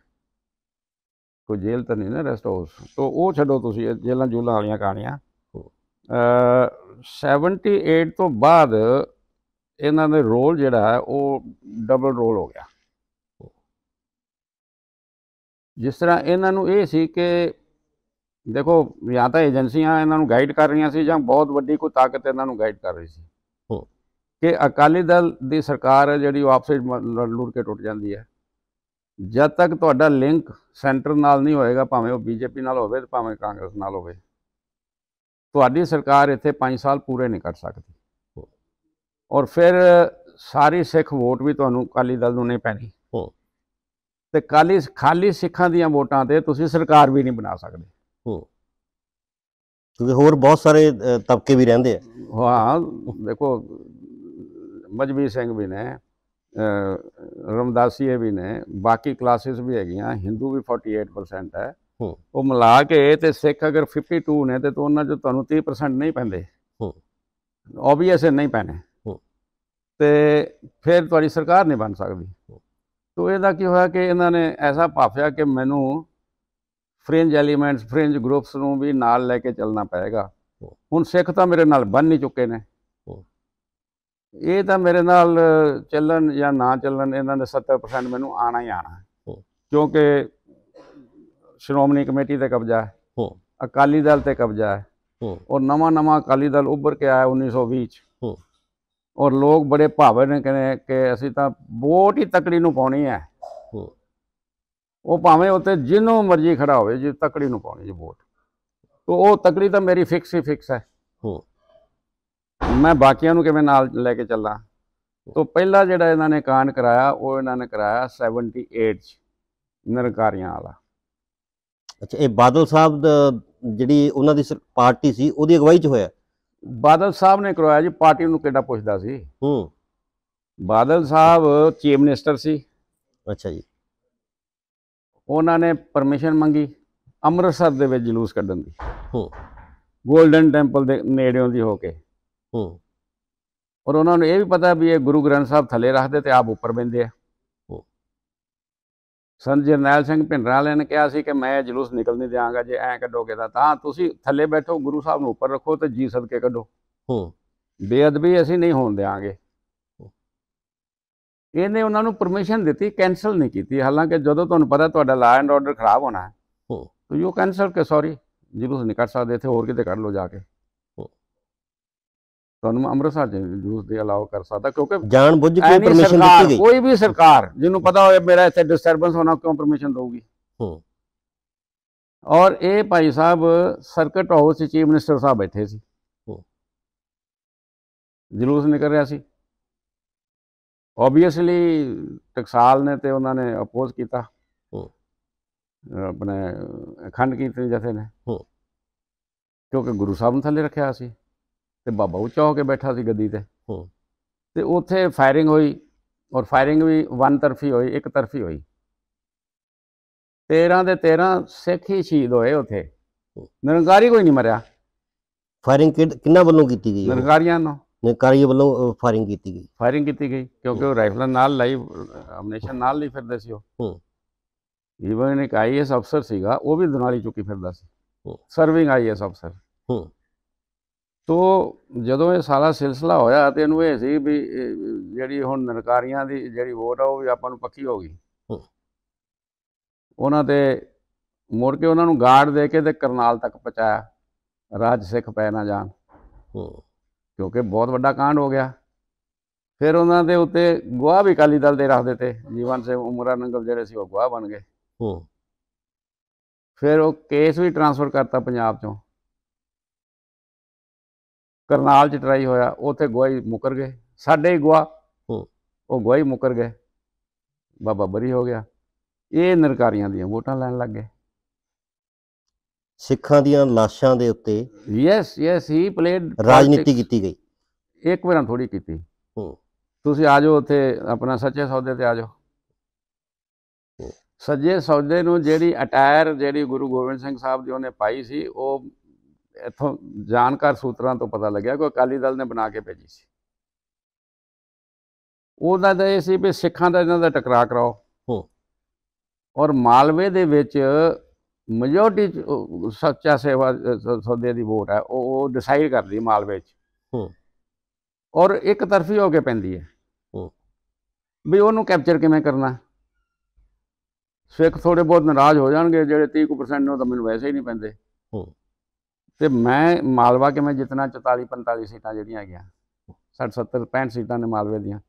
ਕੋਈ ਜੇਲ੍ਹ ਤਾਂ ਨਹੀਂ ਨਾ ਰੈਸਟ ਹਾਊਸ ਤੋਂ ਉਹ ਛੱਡੋ ਤੁਸੀਂ ਜੇਲ੍ਹਾਂ ਜੂਲਾਂ ਵਾਲੀਆਂ ਕਹਾਣੀਆਂ 78 ਤੋਂ ਬਾਅਦ ਇਹਨਾਂ ਦੇ ਰੋਲ ਜਿਹੜਾ ਹੈ ਉਹ ਡਬਲ ਰੋਲ ਹੋ ਗਿਆ ਜਿਸ ਤਰ੍ਹਾਂ ਇਹਨਾਂ ਨੂੰ ਇਹ ਸੀ ਕਿ ਦੇਖੋ ਜਾਂ ਤਾਂ ਏਜੰਸੀਆਂ ਇਹਨਾਂ ਨੂੰ ਗਾਈਡ ਕਰ ਰਹੀਆਂ ਸੀ ਜਾਂ ਬਹੁਤ ਵੱਡੀ ਕੋਈ ਤਾਕਤ ਇਹਨਾਂ ਨੂੰ ਗਾਈਡ ਕਰ ਰਹੀ ਸੀ ਕਿ ਅਕਾਲੀ ਦਲ ਦੀ ਸਰਕਾਰ ਹੈ ਜਿਹੜੀ ਵਾਪਸ ਲੁੜ ਕੇ ਟੁੱਟ ਜਾਂਦੀ ਹੈ ਜਦ ਤੱਕ ਤੁਹਾਡਾ ਲਿੰਕ ਸੈਂਟਰ ਨਾਲ ਨਹੀਂ ਹੋਏਗਾ ਭਾਵੇਂ ਉਹ ਬੀਜੇਪੀ ਨਾਲ ਹੋਵੇ ਤੇ ਭਾਵੇਂ ਕਾਂਗਰਸ ਨਾਲ ਹੋਵੇ ਤੁਹਾਡੀ ਸਰਕਾਰ ਇੱਥੇ 5 ਸਾਲ ਪੂਰੇ ਨਹੀਂ ਕਰ ਸਕਦੀ ਔਰ ਫਿਰ ਸਾਰੀ ਸਿੱਖ ਵੋਟ ਵੀ ਤੁਹਾਨੂੰ ਅਕਾਲੀ ਦਲ ਨੂੰ ਨਹੀਂ ਪੈਣੀ ਤੇ ਕਾਲੀ ਖਾਲੀ ਸਿੱਖਾਂ ਦੀਆਂ ਵੋਟਾਂ ਤੇ ਤੁਸੀਂ ਸਰਕਾਰ ਵੀ ਨਹੀਂ ਬਣਾ ਸਕਦੇ ਕਿਉਂਕਿ ਹੋਰ ਬਹੁਤ ਸਾਰੇ ਤਬਕੇ ਵੀ ਰਹਿੰਦੇ ਆ ਹਾਂ ਦੇਖੋ ਮਜਬੀ ਸਿੰਘ ਵੀ ਨੇ ਰਮਦਾਸੀਏ ਵੀ ਨੇ ਬਾਕੀ ਕਲਾਸਿਸ ਵੀ ਹੈਗੀਆਂ ਹਿੰਦੂ ਵੀ 48% ਹੈ ਉਹ ਮਿਲਾ ਕੇ ਤੇ ਸਿੱਖ ਅਗਰ 52 ਨੇ ਤੇ ਉਹਨਾਂ ਚੋਂ ਤੁਹਾਨੂੰ 30% ਨਹੀਂ ਪੈਂਦੇ ਆਬਵੀਅਸ ਨਹੀਂ ਪੈਣੇ ਤੇ ਫਿਰ ਤੁਹਾਡੀ ਸਰਕਾਰ ਨਹੀਂ ਬਣ ਸਕਦੀ ਤੋ ਇਹਦਾ ਕੀ ਹੋਇਆ ਕਿ ਇਹਨਾਂ ਨੇ ਐਸਾ ਪਾਫਿਆ ਕਿ ਮੈਨੂੰ ਫ੍ਰਿੰਜ ਐਲੀਮੈਂਟਸ ਫ੍ਰਿੰਜ ਗਰੁੱਪਸ ਨੂੰ ਵੀ ਨਾਲ ਲੈ ਕੇ ਚੱਲਣਾ ਪਏਗਾ ਹੁਣ ਸਿੱਖ ਤਾਂ ਮੇਰੇ ਨਾਲ ਬੰਨ ਨਹੀਂ ਚੁੱਕੇ ਨੇ ਇਹ ਤਾਂ ਮੇਰੇ ਨਾਲ ਚੱਲਣ ਜਾਂ ਨਾ ਚੱਲਣ ਇਹਨਾਂ ਦੇ 70% ਮੈਨੂੰ ਆਣਾ ਹੀ ਆਣਾ ਕਿਉਂਕਿ ਸ਼੍ਰੋਮਣੀ ਕਮੇਟੀ ਤੇ ਕਬਜ਼ਾ ਹੈ ਅਕਾਲੀ ਦਲ ਤੇ ਕਬਜ਼ਾ ਹੈ ਔਰ ਨਵਾਂ ਨਵਾਂ ਅਕਾਲੀ ਦਲ ਉੱਭਰ ਕੇ ਆਇਆ 1920 ਚ ਔਰ ਲੋਕ ਬੜੇ ਭਾਵੇਂ ਨੇ ਕਿ ਅਸੀਂ ਤਾਂ ਵੋਟ ਹੀ ਤਕੜੀ ਨੂੰ ਪਾਉਣੀ ਹੈ ਉਹ ਭਾਵੇਂ ਉੱਤੇ ਜਿੰਨੂੰ ਮਰਜ਼ੀ ਖੜਾ ਹੋਵੇ ਜੀ ਤਕੜੀ ਨੂੰ ਪਾਉਣੀ ਜੀ ਵੋਟ ਤੋਂ ਉਹ ਤਕੜੀ ਤਾਂ ਮੇਰੀ ਫਿਕਸ ਹੀ ਫਿਕਸ ਹੈ ਮੈਂ ਬਾਕੀਆਂ ਨੂੰ ਕਿਵੇਂ ਨਾਲ ਲੈ ਕੇ ਚੱਲਾਂ ਤੋਂ ਪਹਿਲਾ ਜਿਹੜਾ ਇਹਨਾਂ ਨੇ ਕਾਂਡ ਕਰਾਇਆ ਉਹ ਇਹਨਾਂ ਨੇ ਕਰਾਇਆ 78 ਚ ਨਰਕਾਰੀਆਂ ਵਾਲਾ ਅੱਛਾ ਇਹ ਬਾਦਲ ਸਾਹਿਬ ਦਾ ਜਿਹੜੀ ਉਹਨਾਂ ਦੀ ਪਾਰਟੀ ਸੀ ਉਹਦੀ ਅਗਵਾਈ ਚ ਹੋਇਆ ਬਾਦਲ ਸਾਹਿਬ ਨੇ ਕਰਵਾਇਆ ਜੀ ਪਾਰਟੀ ਨੂੰ ਕਿੱਡਾ ਪੁੱਛਦਾ ਸੀ ਹੂੰ ਬਾਦਲ ਸਾਹਿਬ ਚੀਫ ਮਿਨਿਸਟਰ ਸੀ ਅੱਛਾ ਜੀ ਉਹਨਾਂ ਨੇ ਪਰਮਿਸ਼ਨ ਮੰਗੀ ਅੰਮ੍ਰਿਤਸਰ ਦੇ ਵਿੱਚ ਜਲੂਸ ਕੱਢਣ ਦੀ ਹੂੰ 골ਡਨ ਟੈਂਪਲ ਦੇ ਨੇੜਿਓਂ ਦੀ ਹੋ ਕੇ ਹੂੰ ਔਰ ਉਹਨਾਂ ਨੂੰ ਇਹ ਵੀ ਪਤਾ ਵੀ ਇਹ ਗੁਰੂ ਗ੍ਰੰਥ ਸਾਹਿਬ ਥੱਲੇ ਰੱਖਦੇ ਤੇ ਆਪ ਉੱਪਰ ਬੰਦੇ ਆ ਸੰਤ ਜਰਨੈਲ ਸਿੰਘ ਵਾਲੇ ਨੇ ਕਿਹਾ ਸੀ ਕਿ ਮੈਂ ਜਲੂਸ ਨਿਕਲ ਨਹੀਂ ਦਿਆਂਗਾ ਜੇ ਐਂ ਕੱਢੋਗੇ ਤਾਂ ਤਾਂ ਤੁਸੀਂ ਥੱਲੇ ਬੈਠੋ ਗੁਰੂ ਸਾਹਿਬ ਨੂੰ ਉੱਪਰ ਰੱਖੋ ਤੇ ਜੀ ਸਦਕੇ ਕੱਢੋ ਹੂੰ ਬੇਅਦਬੀ ਅਸੀਂ ਨਹੀਂ ਹੋਣ ਦਿਆਂਗੇ ਇਹਨੇ ਉਹਨਾਂ ਨੂੰ ਪਰਮਿਸ਼ਨ ਦਿੱਤੀ ਕੈਨਸਲ ਨਹੀਂ ਕੀਤੀ ਹਾਲਾਂਕਿ ਜਦੋਂ ਤੁਹਾਨੂੰ ਪਤਾ ਤੁਹਾਡਾ ਲਾ ਐਂਡ ਆਰਡਰ ਖਰਾਬ ਹੋਣਾ ਹੈ ਤੋ ਯੂ ਕੈਨਸਲ ਕੇ ਸੌਰੀ ਜਲੂਸ ਨਹੀਂ ਕੱਢ ਸਕਦੇ ਇੱਥੇ ਹੋਰ ਕਿਤੇ ਕੱਢ ਲਓ ਜਾ ਕੇ ਤੁਹਾਨੂੰ ਅੰਮ੍ਰਿਤਸਰ ਜੂਸ ਦੇ ਅਲਾਉ ਕਰ ਸਕਦਾ ਕਿਉਂਕਿ ਜਾਣ ਬੁੱਝ ਕੇ ਪਰਮਿਸ਼ਨ ਦਿੱਤੀ ਗਈ ਕੋਈ ਵੀ ਸਰਕਾਰ ਜਿਹਨੂੰ ਪਤਾ ਹੋਵੇ ਮੇਰਾ ਇੱਥੇ ਡਿਸਟਰਬੈਂਸ ਹੋਣਾ ਕਿਉਂ ਪਰਮਿਸ਼ਨ ਦਊਗੀ ਔਰ ਇਹ ਭਾਈ ਸਾਹਿਬ ਸਰਕਟ ਹਾਊਸ ਚੀਫ ਮਿਨਿਸਟਰ ਸਾਹਿਬ ਬੈਠੇ ਸੀ ਜਲੂਸ ਨਿਕਲ ਰਿਹਾ ਸੀ ਆਬਵੀਅਸਲੀ ਟਕਸਾਲ ਨੇ ਤੇ ਉਹਨਾਂ ਨੇ ਅਪੋਜ਼ ਕੀਤਾ ਆਪਣੇ ਅਖੰਡ ਕੀਰਤਨ ਜਥੇ ਨੇ ਕਿਉਂਕਿ ਗੁਰੂ ਸਾਹਿਬ ਨੂੰ ਥੱਲੇ ਰੱਖਿਆ ਸੀ ਤੇ ਬਾਬਾ ਉੱਚਾ ਹੋ ਕੇ ਬੈਠਾ ਸੀ ਗੱਦੀ ਤੇ ਤੇ ਉੱਥੇ ਫਾਇਰਿੰਗ ਹੋਈ ਔਰ ਫਾਇਰਿੰਗ ਵੀ ਵਨ ਤਰਫੀ ਹੋਈ ਇੱਕ ਤਰਫੀ ਹੋਈ 13 ਦੇ 13 ਸਿੱਖ ਹੀ ਸ਼ਹੀਦ ਹੋਏ ਉੱਥੇ ਨਿਰੰਕਾਰੀ ਕੋਈ ਨਹੀਂ ਮਰਿਆ ਫਾਇਰਿੰਗ ਕਿੰਨਾ ਵੱਲੋਂ ਕੀਤੀ ਗਈ ਨਿਰੰਕਾਰੀਆਂ ਨੂੰ ਨਿਕਾਰੀ ਵੱਲੋਂ ਫਾਇਰਿੰਗ ਕੀਤੀ ਗਈ ਫਾਇਰਿੰਗ ਕੀਤੀ ਗਈ ਕਿਉਂਕਿ ਉਹ ਰਾਈਫਲਾਂ ਨਾਲ ਲਾਈ ਅਮਨੇਸ਼ਨ ਨਾਲ ਨਹੀਂ ਫਿਰਦੇ ਸੀ ਉਹ ਹੂੰ ਈਵਨ ਇੱਕ ਆਈਐਸ ਅਫਸਰ ਸੀਗਾ ਉਹ ਵੀ ਦੁਨਾਲੀ ਚੁੱਕੀ ਫਿਰਦਾ ਸੀ ਸਰਵਿੰਗ ਆਈਐਸ ਅਫਸਰ ਹੂੰ ਤੋ ਜਦੋਂ ਇਹ ਸਾਲਾ ਸਿਲਸਿਲਾ ਹੋਇਆ ਤੇ ਇਹਨੂੰ ਇਹ ਸੀ ਵੀ ਜਿਹੜੀ ਹੁਣ ਨਰਕਾਰੀਆਂ ਦੀ ਜਿਹੜੀ ਵੋਟ ਆ ਉਹ ਵੀ ਆਪਾਂ ਨੂੰ ਪੱਕੀ ਹੋ ਗਈ ਉਹਨਾਂ ਤੇ ਮੋੜ ਕੇ ਉਹਨਾਂ ਨੂੰ ਗਾਰਡ ਦੇ ਕੇ ਤੇ ਕਰਨਾਲ ਤੱਕ ਪਹੁੰਚਾਇਆ ਰਾਜ ਸਿੱਖ ਪੈ ਨਾ ਜਾਣ ਕਿਉਂਕਿ ਬਹੁਤ ਵੱਡਾ ਕਾਂਡ ਹੋ ਗਿਆ ਫਿਰ ਉਹਨਾਂ ਦੇ ਉੱਤੇ ਗਵਾਹ ਵੀ ਕਾਲੀ ਦਲ ਦੇ ਰੱਖ ਦਿੱਤੇ ਜੀਵਨ ਸੇ ਉਮਰਾ ਨੰਗਲ ਜਿਹੜੇ ਸੀ ਉਹ ਗਵਾਹ ਬਣ ਗਏ ਹੂੰ ਫਿਰ ਉਹ ਕੇਸ ਵੀ ਟਰਾਂਸਫਰ ਕਰਤਾ ਪੰਜਾਬ ਚੋਂ ਕਰਨਾਲ ਚ ਟਰਾਈ ਹੋਇਆ ਉੱਥੇ ਗਵਾਹੀ ਮੁਕਰ ਗਏ ਸਾਡੇ ਹੀ ਗਵਾਹ ਉਹ ਗਵਾਹੀ ਮੁਕਰ ਗਏ ਬਾਬਾ ਬਰੀ ਹੋ ਗਿਆ ਇਹ ਨਰਕਾਰੀਆਂ ਦੀਆਂ ਵੋਟਾਂ ਲੈਣ ਲੱਗ ਗਏ ਸਿੱਖਾਂ ਦੀਆਂ ਲਾਸ਼ਾਂ ਦੇ ਉੱਤੇ ਯੈਸ ਯੈਸ ਹੀ ਪਲੇਡ ਰਾਜਨੀਤੀ ਕੀਤੀ ਗਈ ਇੱਕ ਵਾਰਾਂ ਥੋੜੀ ਕੀਤੀ ਤੁਸੀਂ ਆ ਜਾਓ ਉੱਥੇ ਆਪਣਾ ਸੱਚੇ ਸੌਦੇ ਤੇ ਆ ਜਾਓ ਸੱਜੇ ਸੌਦੇ ਨੂੰ ਜਿਹੜੀ ਅਟਾਇਰ ਜਿਹੜੀ ਗੁਰੂ ਗੋਬਿੰਦ ਸਿੰਘ ਸਾਹਿਬ ਜੀ ਉਹਨੇ ਪਾਈ ਸੀ ਉਹ ਇਥੋਂ ਜਾਣਕਾਰ ਸੂਤਰਾਂ ਤੋਂ ਪਤਾ ਲੱਗਿਆ ਕਿ ਅਕਾਲੀ ਦਲ ਨੇ ਬਣਾ ਕੇ ਭੇਜੀ ਸੀ ਉਹਨਾਂ ਦਾ ਇਹ ਸੀ ਵੀ ਸਿੱਖਾਂ ਦਾ ਇਹਨਾਂ ਦਾ ਟਕਰਾਅ ਕਰਾਓ ਔਰ ਮਾਲਵੇ ਦੇ ਵਿੱਚ ਮੈਜੋਰਟੀ ਸੱਚਾ ਸੇਵਾ ਸੌਦੇ ਦੀ ਵੋਟ ਹੈ ਉਹ ਡਿਸਾਈਡ ਕਰਦੀ ਮਾਲ ਵਿੱਚ ਹੂੰ ਔਰ ਇੱਕ ਤਰਫੀ ਹੋ ਕੇ ਪੈਂਦੀ ਹੈ ਹੂੰ ਵੀ ਉਹਨੂੰ ਕੈਪਚਰ ਕਿਵੇਂ ਕਰਨਾ ਸਿੱਖ ਥੋੜੇ ਬਹੁਤ ਨਾਰਾਜ਼ ਹੋ ਜਾਣਗੇ ਜਿਹੜੇ 30% ਨੂੰ ਤਾਂ ਮੈਨੂੰ ਵੈਸੇ ਹੀ ਨਹੀਂ ਪੈਂਦੇ ਹੂੰ ਤੇ ਮੈਂ ਮਾਲਵਾ ਕਿ ਮੈਂ ਜਿਤਨਾ 44 45 ਸੀਟਾਂ ਜਿਹੜੀਆਂ ਗਿਆ 60 70 65 ਸੀਟਾਂ ਨੇ ਮਾਲਵੇ ਦੀਆਂ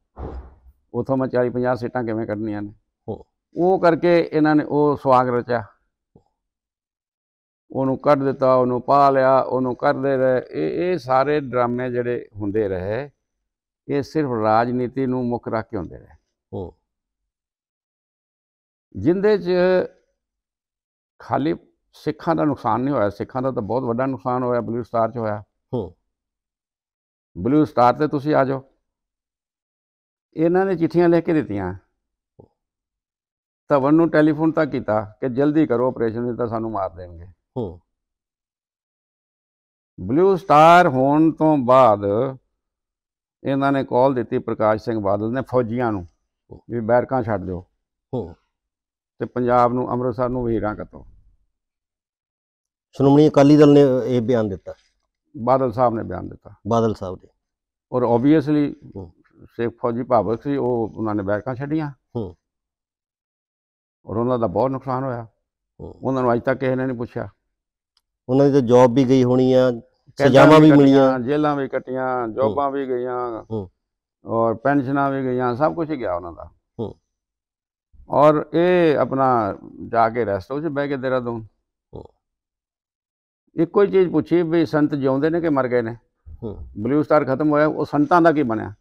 ਉਥੋਂ ਮੈਂ 40 50 ਸੀਟਾਂ ਕਿਵੇਂ ਕੱਢਣੀਆਂ ਨੇ ਉਹ ਕਰਕੇ ਇਹਨਾਂ ਨੇ ਉਹ ਸਵਾਗ ਰਚਿਆ ਉਹਨੂੰ ਕੱਢ ਦਿੱਤਾ ਉਹਨੂੰ ਪਾ ਲਿਆ ਉਹਨੂੰ ਕਰਦੇ ਰਹੇ ਇਹ ਇਹ ਸਾਰੇ ਡਰਾਮੇ ਜਿਹੜੇ ਹੁੰਦੇ ਰਹੇ ਇਹ ਸਿਰਫ ਰਾਜਨੀਤੀ ਨੂੰ ਮੁੱਖ ਰੱਖ ਕੇ ਹੁੰਦੇ ਰਹੇ ਹੋ ਜਿੰਦੇ 'ਚ ਖਾਲੀ ਸਿੱਖਾਂ ਦਾ ਨੁਕਸਾਨ ਨਹੀਂ ਹੋਇਆ ਸਿੱਖਾਂ ਦਾ ਤਾਂ ਬਹੁਤ ਵੱਡਾ ਨੁਕਸਾਨ ਹੋਇਆ ਬਲੂ ਸਟਾਰ 'ਚ ਹੋਇਆ ਹੋ ਬਲੂ ਸਟਾਰ ਤੇ ਤੁਸੀਂ ਆ ਜਾਓ ਇਹਨਾਂ ਨੇ ਚਿੱਠੀਆਂ ਲਿਖ ਕੇ ਦਿੱਤੀਆਂ ਤਾਂ ਨੂੰ ਟੈਲੀਫੋਨ ਤਾਂ ਕੀਤਾ ਕਿ ਜਲਦੀ ਕਰੋ ਆਪਰੇਸ਼ਨ ਨਹੀਂ ਤਾਂ ਸਾਨੂੰ ਮਾਰ ਦੇਣਗੇ ਹੋ ਬਲੂ ਸਟਾਰ ਹੋਣ ਤੋਂ ਬਾਅਦ ਇਹਨਾਂ ਨੇ ਕਾਲ ਦਿੱਤੀ ਪ੍ਰਕਾਸ਼ ਸਿੰਘ ਬਾਦਲ ਨੇ ਫੌਜੀਆਂ ਨੂੰ ਵੀ ਬੈਰਕਾਂ ਛੱਡ ਦਿਓ ਹੋ ਤੇ ਪੰਜਾਬ ਨੂੰ ਅੰਮ੍ਰਿਤਸਰ ਨੂੰ ਵਹੀਰਾਂ ਕਤੋ ਸ਼੍ਰੋਮਣੀ ਅਕਾਲੀ ਦਲ ਨੇ ਇਹ ਬਿਆਨ ਦਿੱਤਾ ਬਾਦਲ ਸਾਹਿਬ ਨੇ ਬਿਆਨ ਦਿੱਤਾ ਬਾਦਲ ਸਾਹਿਬ ਨੇ ਔਰ ਆਬਵੀਅਸਲੀ ਸ਼ੇਖ ਫੌਜੀ ਭਾਵਕ ਸੀ ਉਹ ਉਹਨਾਂ ਨੇ ਬੈਰਕਾਂ ਛੱਡੀਆਂ ਹੂੰ ਔਰ ਉਹਨਾਂ ਦਾ ਬਹੁਤ ਨੁਕਸਾਨ ਹੋਇਆ ਉਹਨਾਂ ਨੂੰ ਅਜੇ ਤੱਕ ਕਿਸੇ ਨੇ ਨਹੀਂ ਪੁੱਛਿਆ ਉਹਨਾਂ ਦੀ ਤਾਂ ਜੌਬ ਵੀ ਗਈ ਹੋਣੀ ਆ ਸਜ਼ਾਵਾਂ ਵੀ ਮਿਲੀਆਂ ਜੇਲਾਂ ਵੀ ਕੱਟੀਆਂ ਜੌਬਾਂ ਵੀ ਗਈਆਂ ਔਰ ਪੈਨਸ਼ਨਾਂ ਵੀ ਗਈਆਂ ਸਭ ਕੁਝ ਗਿਆ ਉਹਨਾਂ ਦਾ ਔਰ ਇਹ ਆਪਣਾ ਜਾ ਕੇ ਰੈਸਟ ਹਾਊਸ 'ਚ ਬਹਿ ਕੇ ਦੇਰਾ ਦੂੰ ਇੱਕੋ ਹੀ ਚੀਜ਼ ਪੁੱਛੀ ਵੀ ਸੰਤ ਜਿਉਂਦੇ ਨੇ ਕਿ ਮਰ ਗਏ ਨੇ ਬਲੂ ਸਟਾਰ ਖਤਮ ਹੋਇਆ ਉਹ ਸੰਤਾਂ ਦਾ ਕੀ ਬਣਿਆ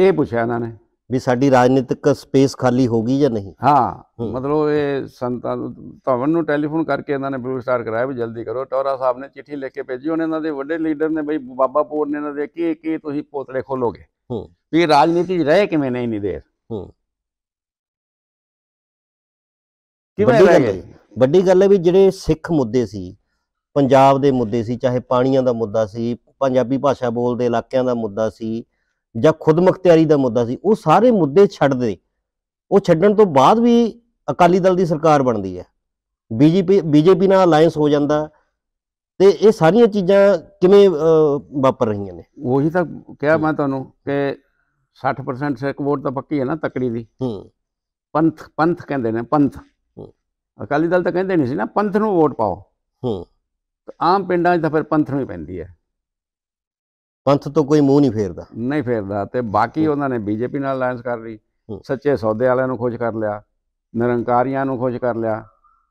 ਇਹ ਪੁੱਛਿਆ ਇਹਨਾਂ ਨੇ ਵੀ ਸਾਡੀ ਰਾਜਨੀਤਿਕ ਸਪੇਸ ਖਾਲੀ ਹੋ ਗਈ ਜਾਂ ਨਹੀਂ ਹਾਂ ਮਤਲਬ ਇਹ ਸੰਤਾਂ ਧਵਨ ਨੂੰ ਟੈਲੀਫੋਨ ਕਰਕੇ ਇਹਨਾਂ ਨੇ ਬਲੂ ਸਟਾਰ ਕਰਾਇਆ ਵੀ ਜਲਦੀ ਕਰੋ ਟੋਰਾ ਸਾਹਿਬ ਨੇ ਚਿੱਠੀ ਲਿਖ ਕੇ ਭੇਜੀ ਉਹਨੇ ਇਹਨਾਂ ਦੇ ਵੱਡੇ ਲੀਡਰ ਨੇ ਬਈ ਬਾਬਾ ਪੂਰ ਨੇ ਇਹਨਾਂ ਦੇ ਕੀ ਕੀ ਤੁਸੀਂ ਪੋਤਲੇ ਖੋਲੋਗੇ ਵੀ ਰਾਜਨੀਤੀ ਰਹਿ ਕਿਵੇਂ ਨਹੀਂ ਨਹੀਂ ਦੇਰ ਕਿਵੇਂ ਰਹਿ ਗਈ ਵੱਡੀ ਗੱਲ ਹੈ ਵੀ ਜਿਹੜੇ ਸਿੱਖ ਮੁੱਦੇ ਸੀ ਪੰਜਾਬ ਦੇ ਮੁੱਦੇ ਸੀ ਚਾਹੇ ਪਾਣੀਆਂ ਦਾ ਮੁੱਦਾ ਸੀ ਪੰਜਾਬੀ ਭਾਸ਼ਾ ਬੋਲਦੇ ਇਲਾਕਿਆਂ ਦਾ ਮੁੱਦਾ ਸੀ ਜਾਂ ਖੁਦਮੁਖਤਿਆਰੀ ਦਾ ਮੁੱਦਾ ਸੀ ਉਹ ਸਾਰੇ ਮੁੱਦੇ ਛੱਡ ਦੇ ਉਹ ਛੱਡਣ ਤੋਂ ਬਾਅਦ ਵੀ ਅਕਾਲੀ ਦਲ ਦੀ ਸਰਕਾਰ ਬਣਦੀ ਹੈ ਬੀਜੇਪੀ ਬੀਜੇਪੀ ਨਾਲ ਅਲਾਈਅੰਸ ਹੋ ਜਾਂਦਾ ਤੇ ਇਹ ਸਾਰੀਆਂ ਚੀਜ਼ਾਂ ਕਿਵੇਂ ਵਾਪਰ ਰਹੀਆਂ ਨੇ ਉਹੀ ਤਾਂ ਕਿਹਾ ਮੈਂ ਤੁਹਾਨੂੰ ਕਿ 60% ਸਿੱਖ ਵੋਟ ਤਾਂ ਪੱਕੀ ਹੈ ਨਾ ਤਕੜੀ ਦੀ ਹੂੰ ਪੰਥ ਪੰਥ ਕਹਿੰਦੇ ਨੇ ਪੰਥ ਹੂੰ ਅਕਾਲੀ ਦਲ ਤਾਂ ਕਹਿੰਦੇ ਨਹੀਂ ਸੀ ਨਾ ਪੰਥ ਨੂੰ ਵੋਟ ਪਾਓ ਹੂੰ ਆਮ ਪਿੰਡਾਂ 'ਚ ਤਾਂ ਫਿਰ ਪੰਥ ਨੂੰ ਹੀ ਪੈਂਦੀ ਹੈ ਪੰਥ ਤੋਂ ਕੋਈ ਮੂੰਹ ਨਹੀਂ ਫੇਰਦਾ ਨਹੀਂ ਫੇਰਦਾ ਤੇ ਬਾਕੀ ਉਹਨਾਂ ਨੇ ਬੀਜੇਪੀ ਨਾਲ ਅਲਾਈਅੰਸ ਕਰ ਲਈ ਸੱਚੇ ਸੌਦੇ ਵਾਲਿਆਂ ਨੂੰ ਖੋਜ ਕਰ ਲਿਆ ਨਿਰੰਕਾਰੀਆਂ ਨੂੰ ਖੋਜ ਕਰ ਲਿਆ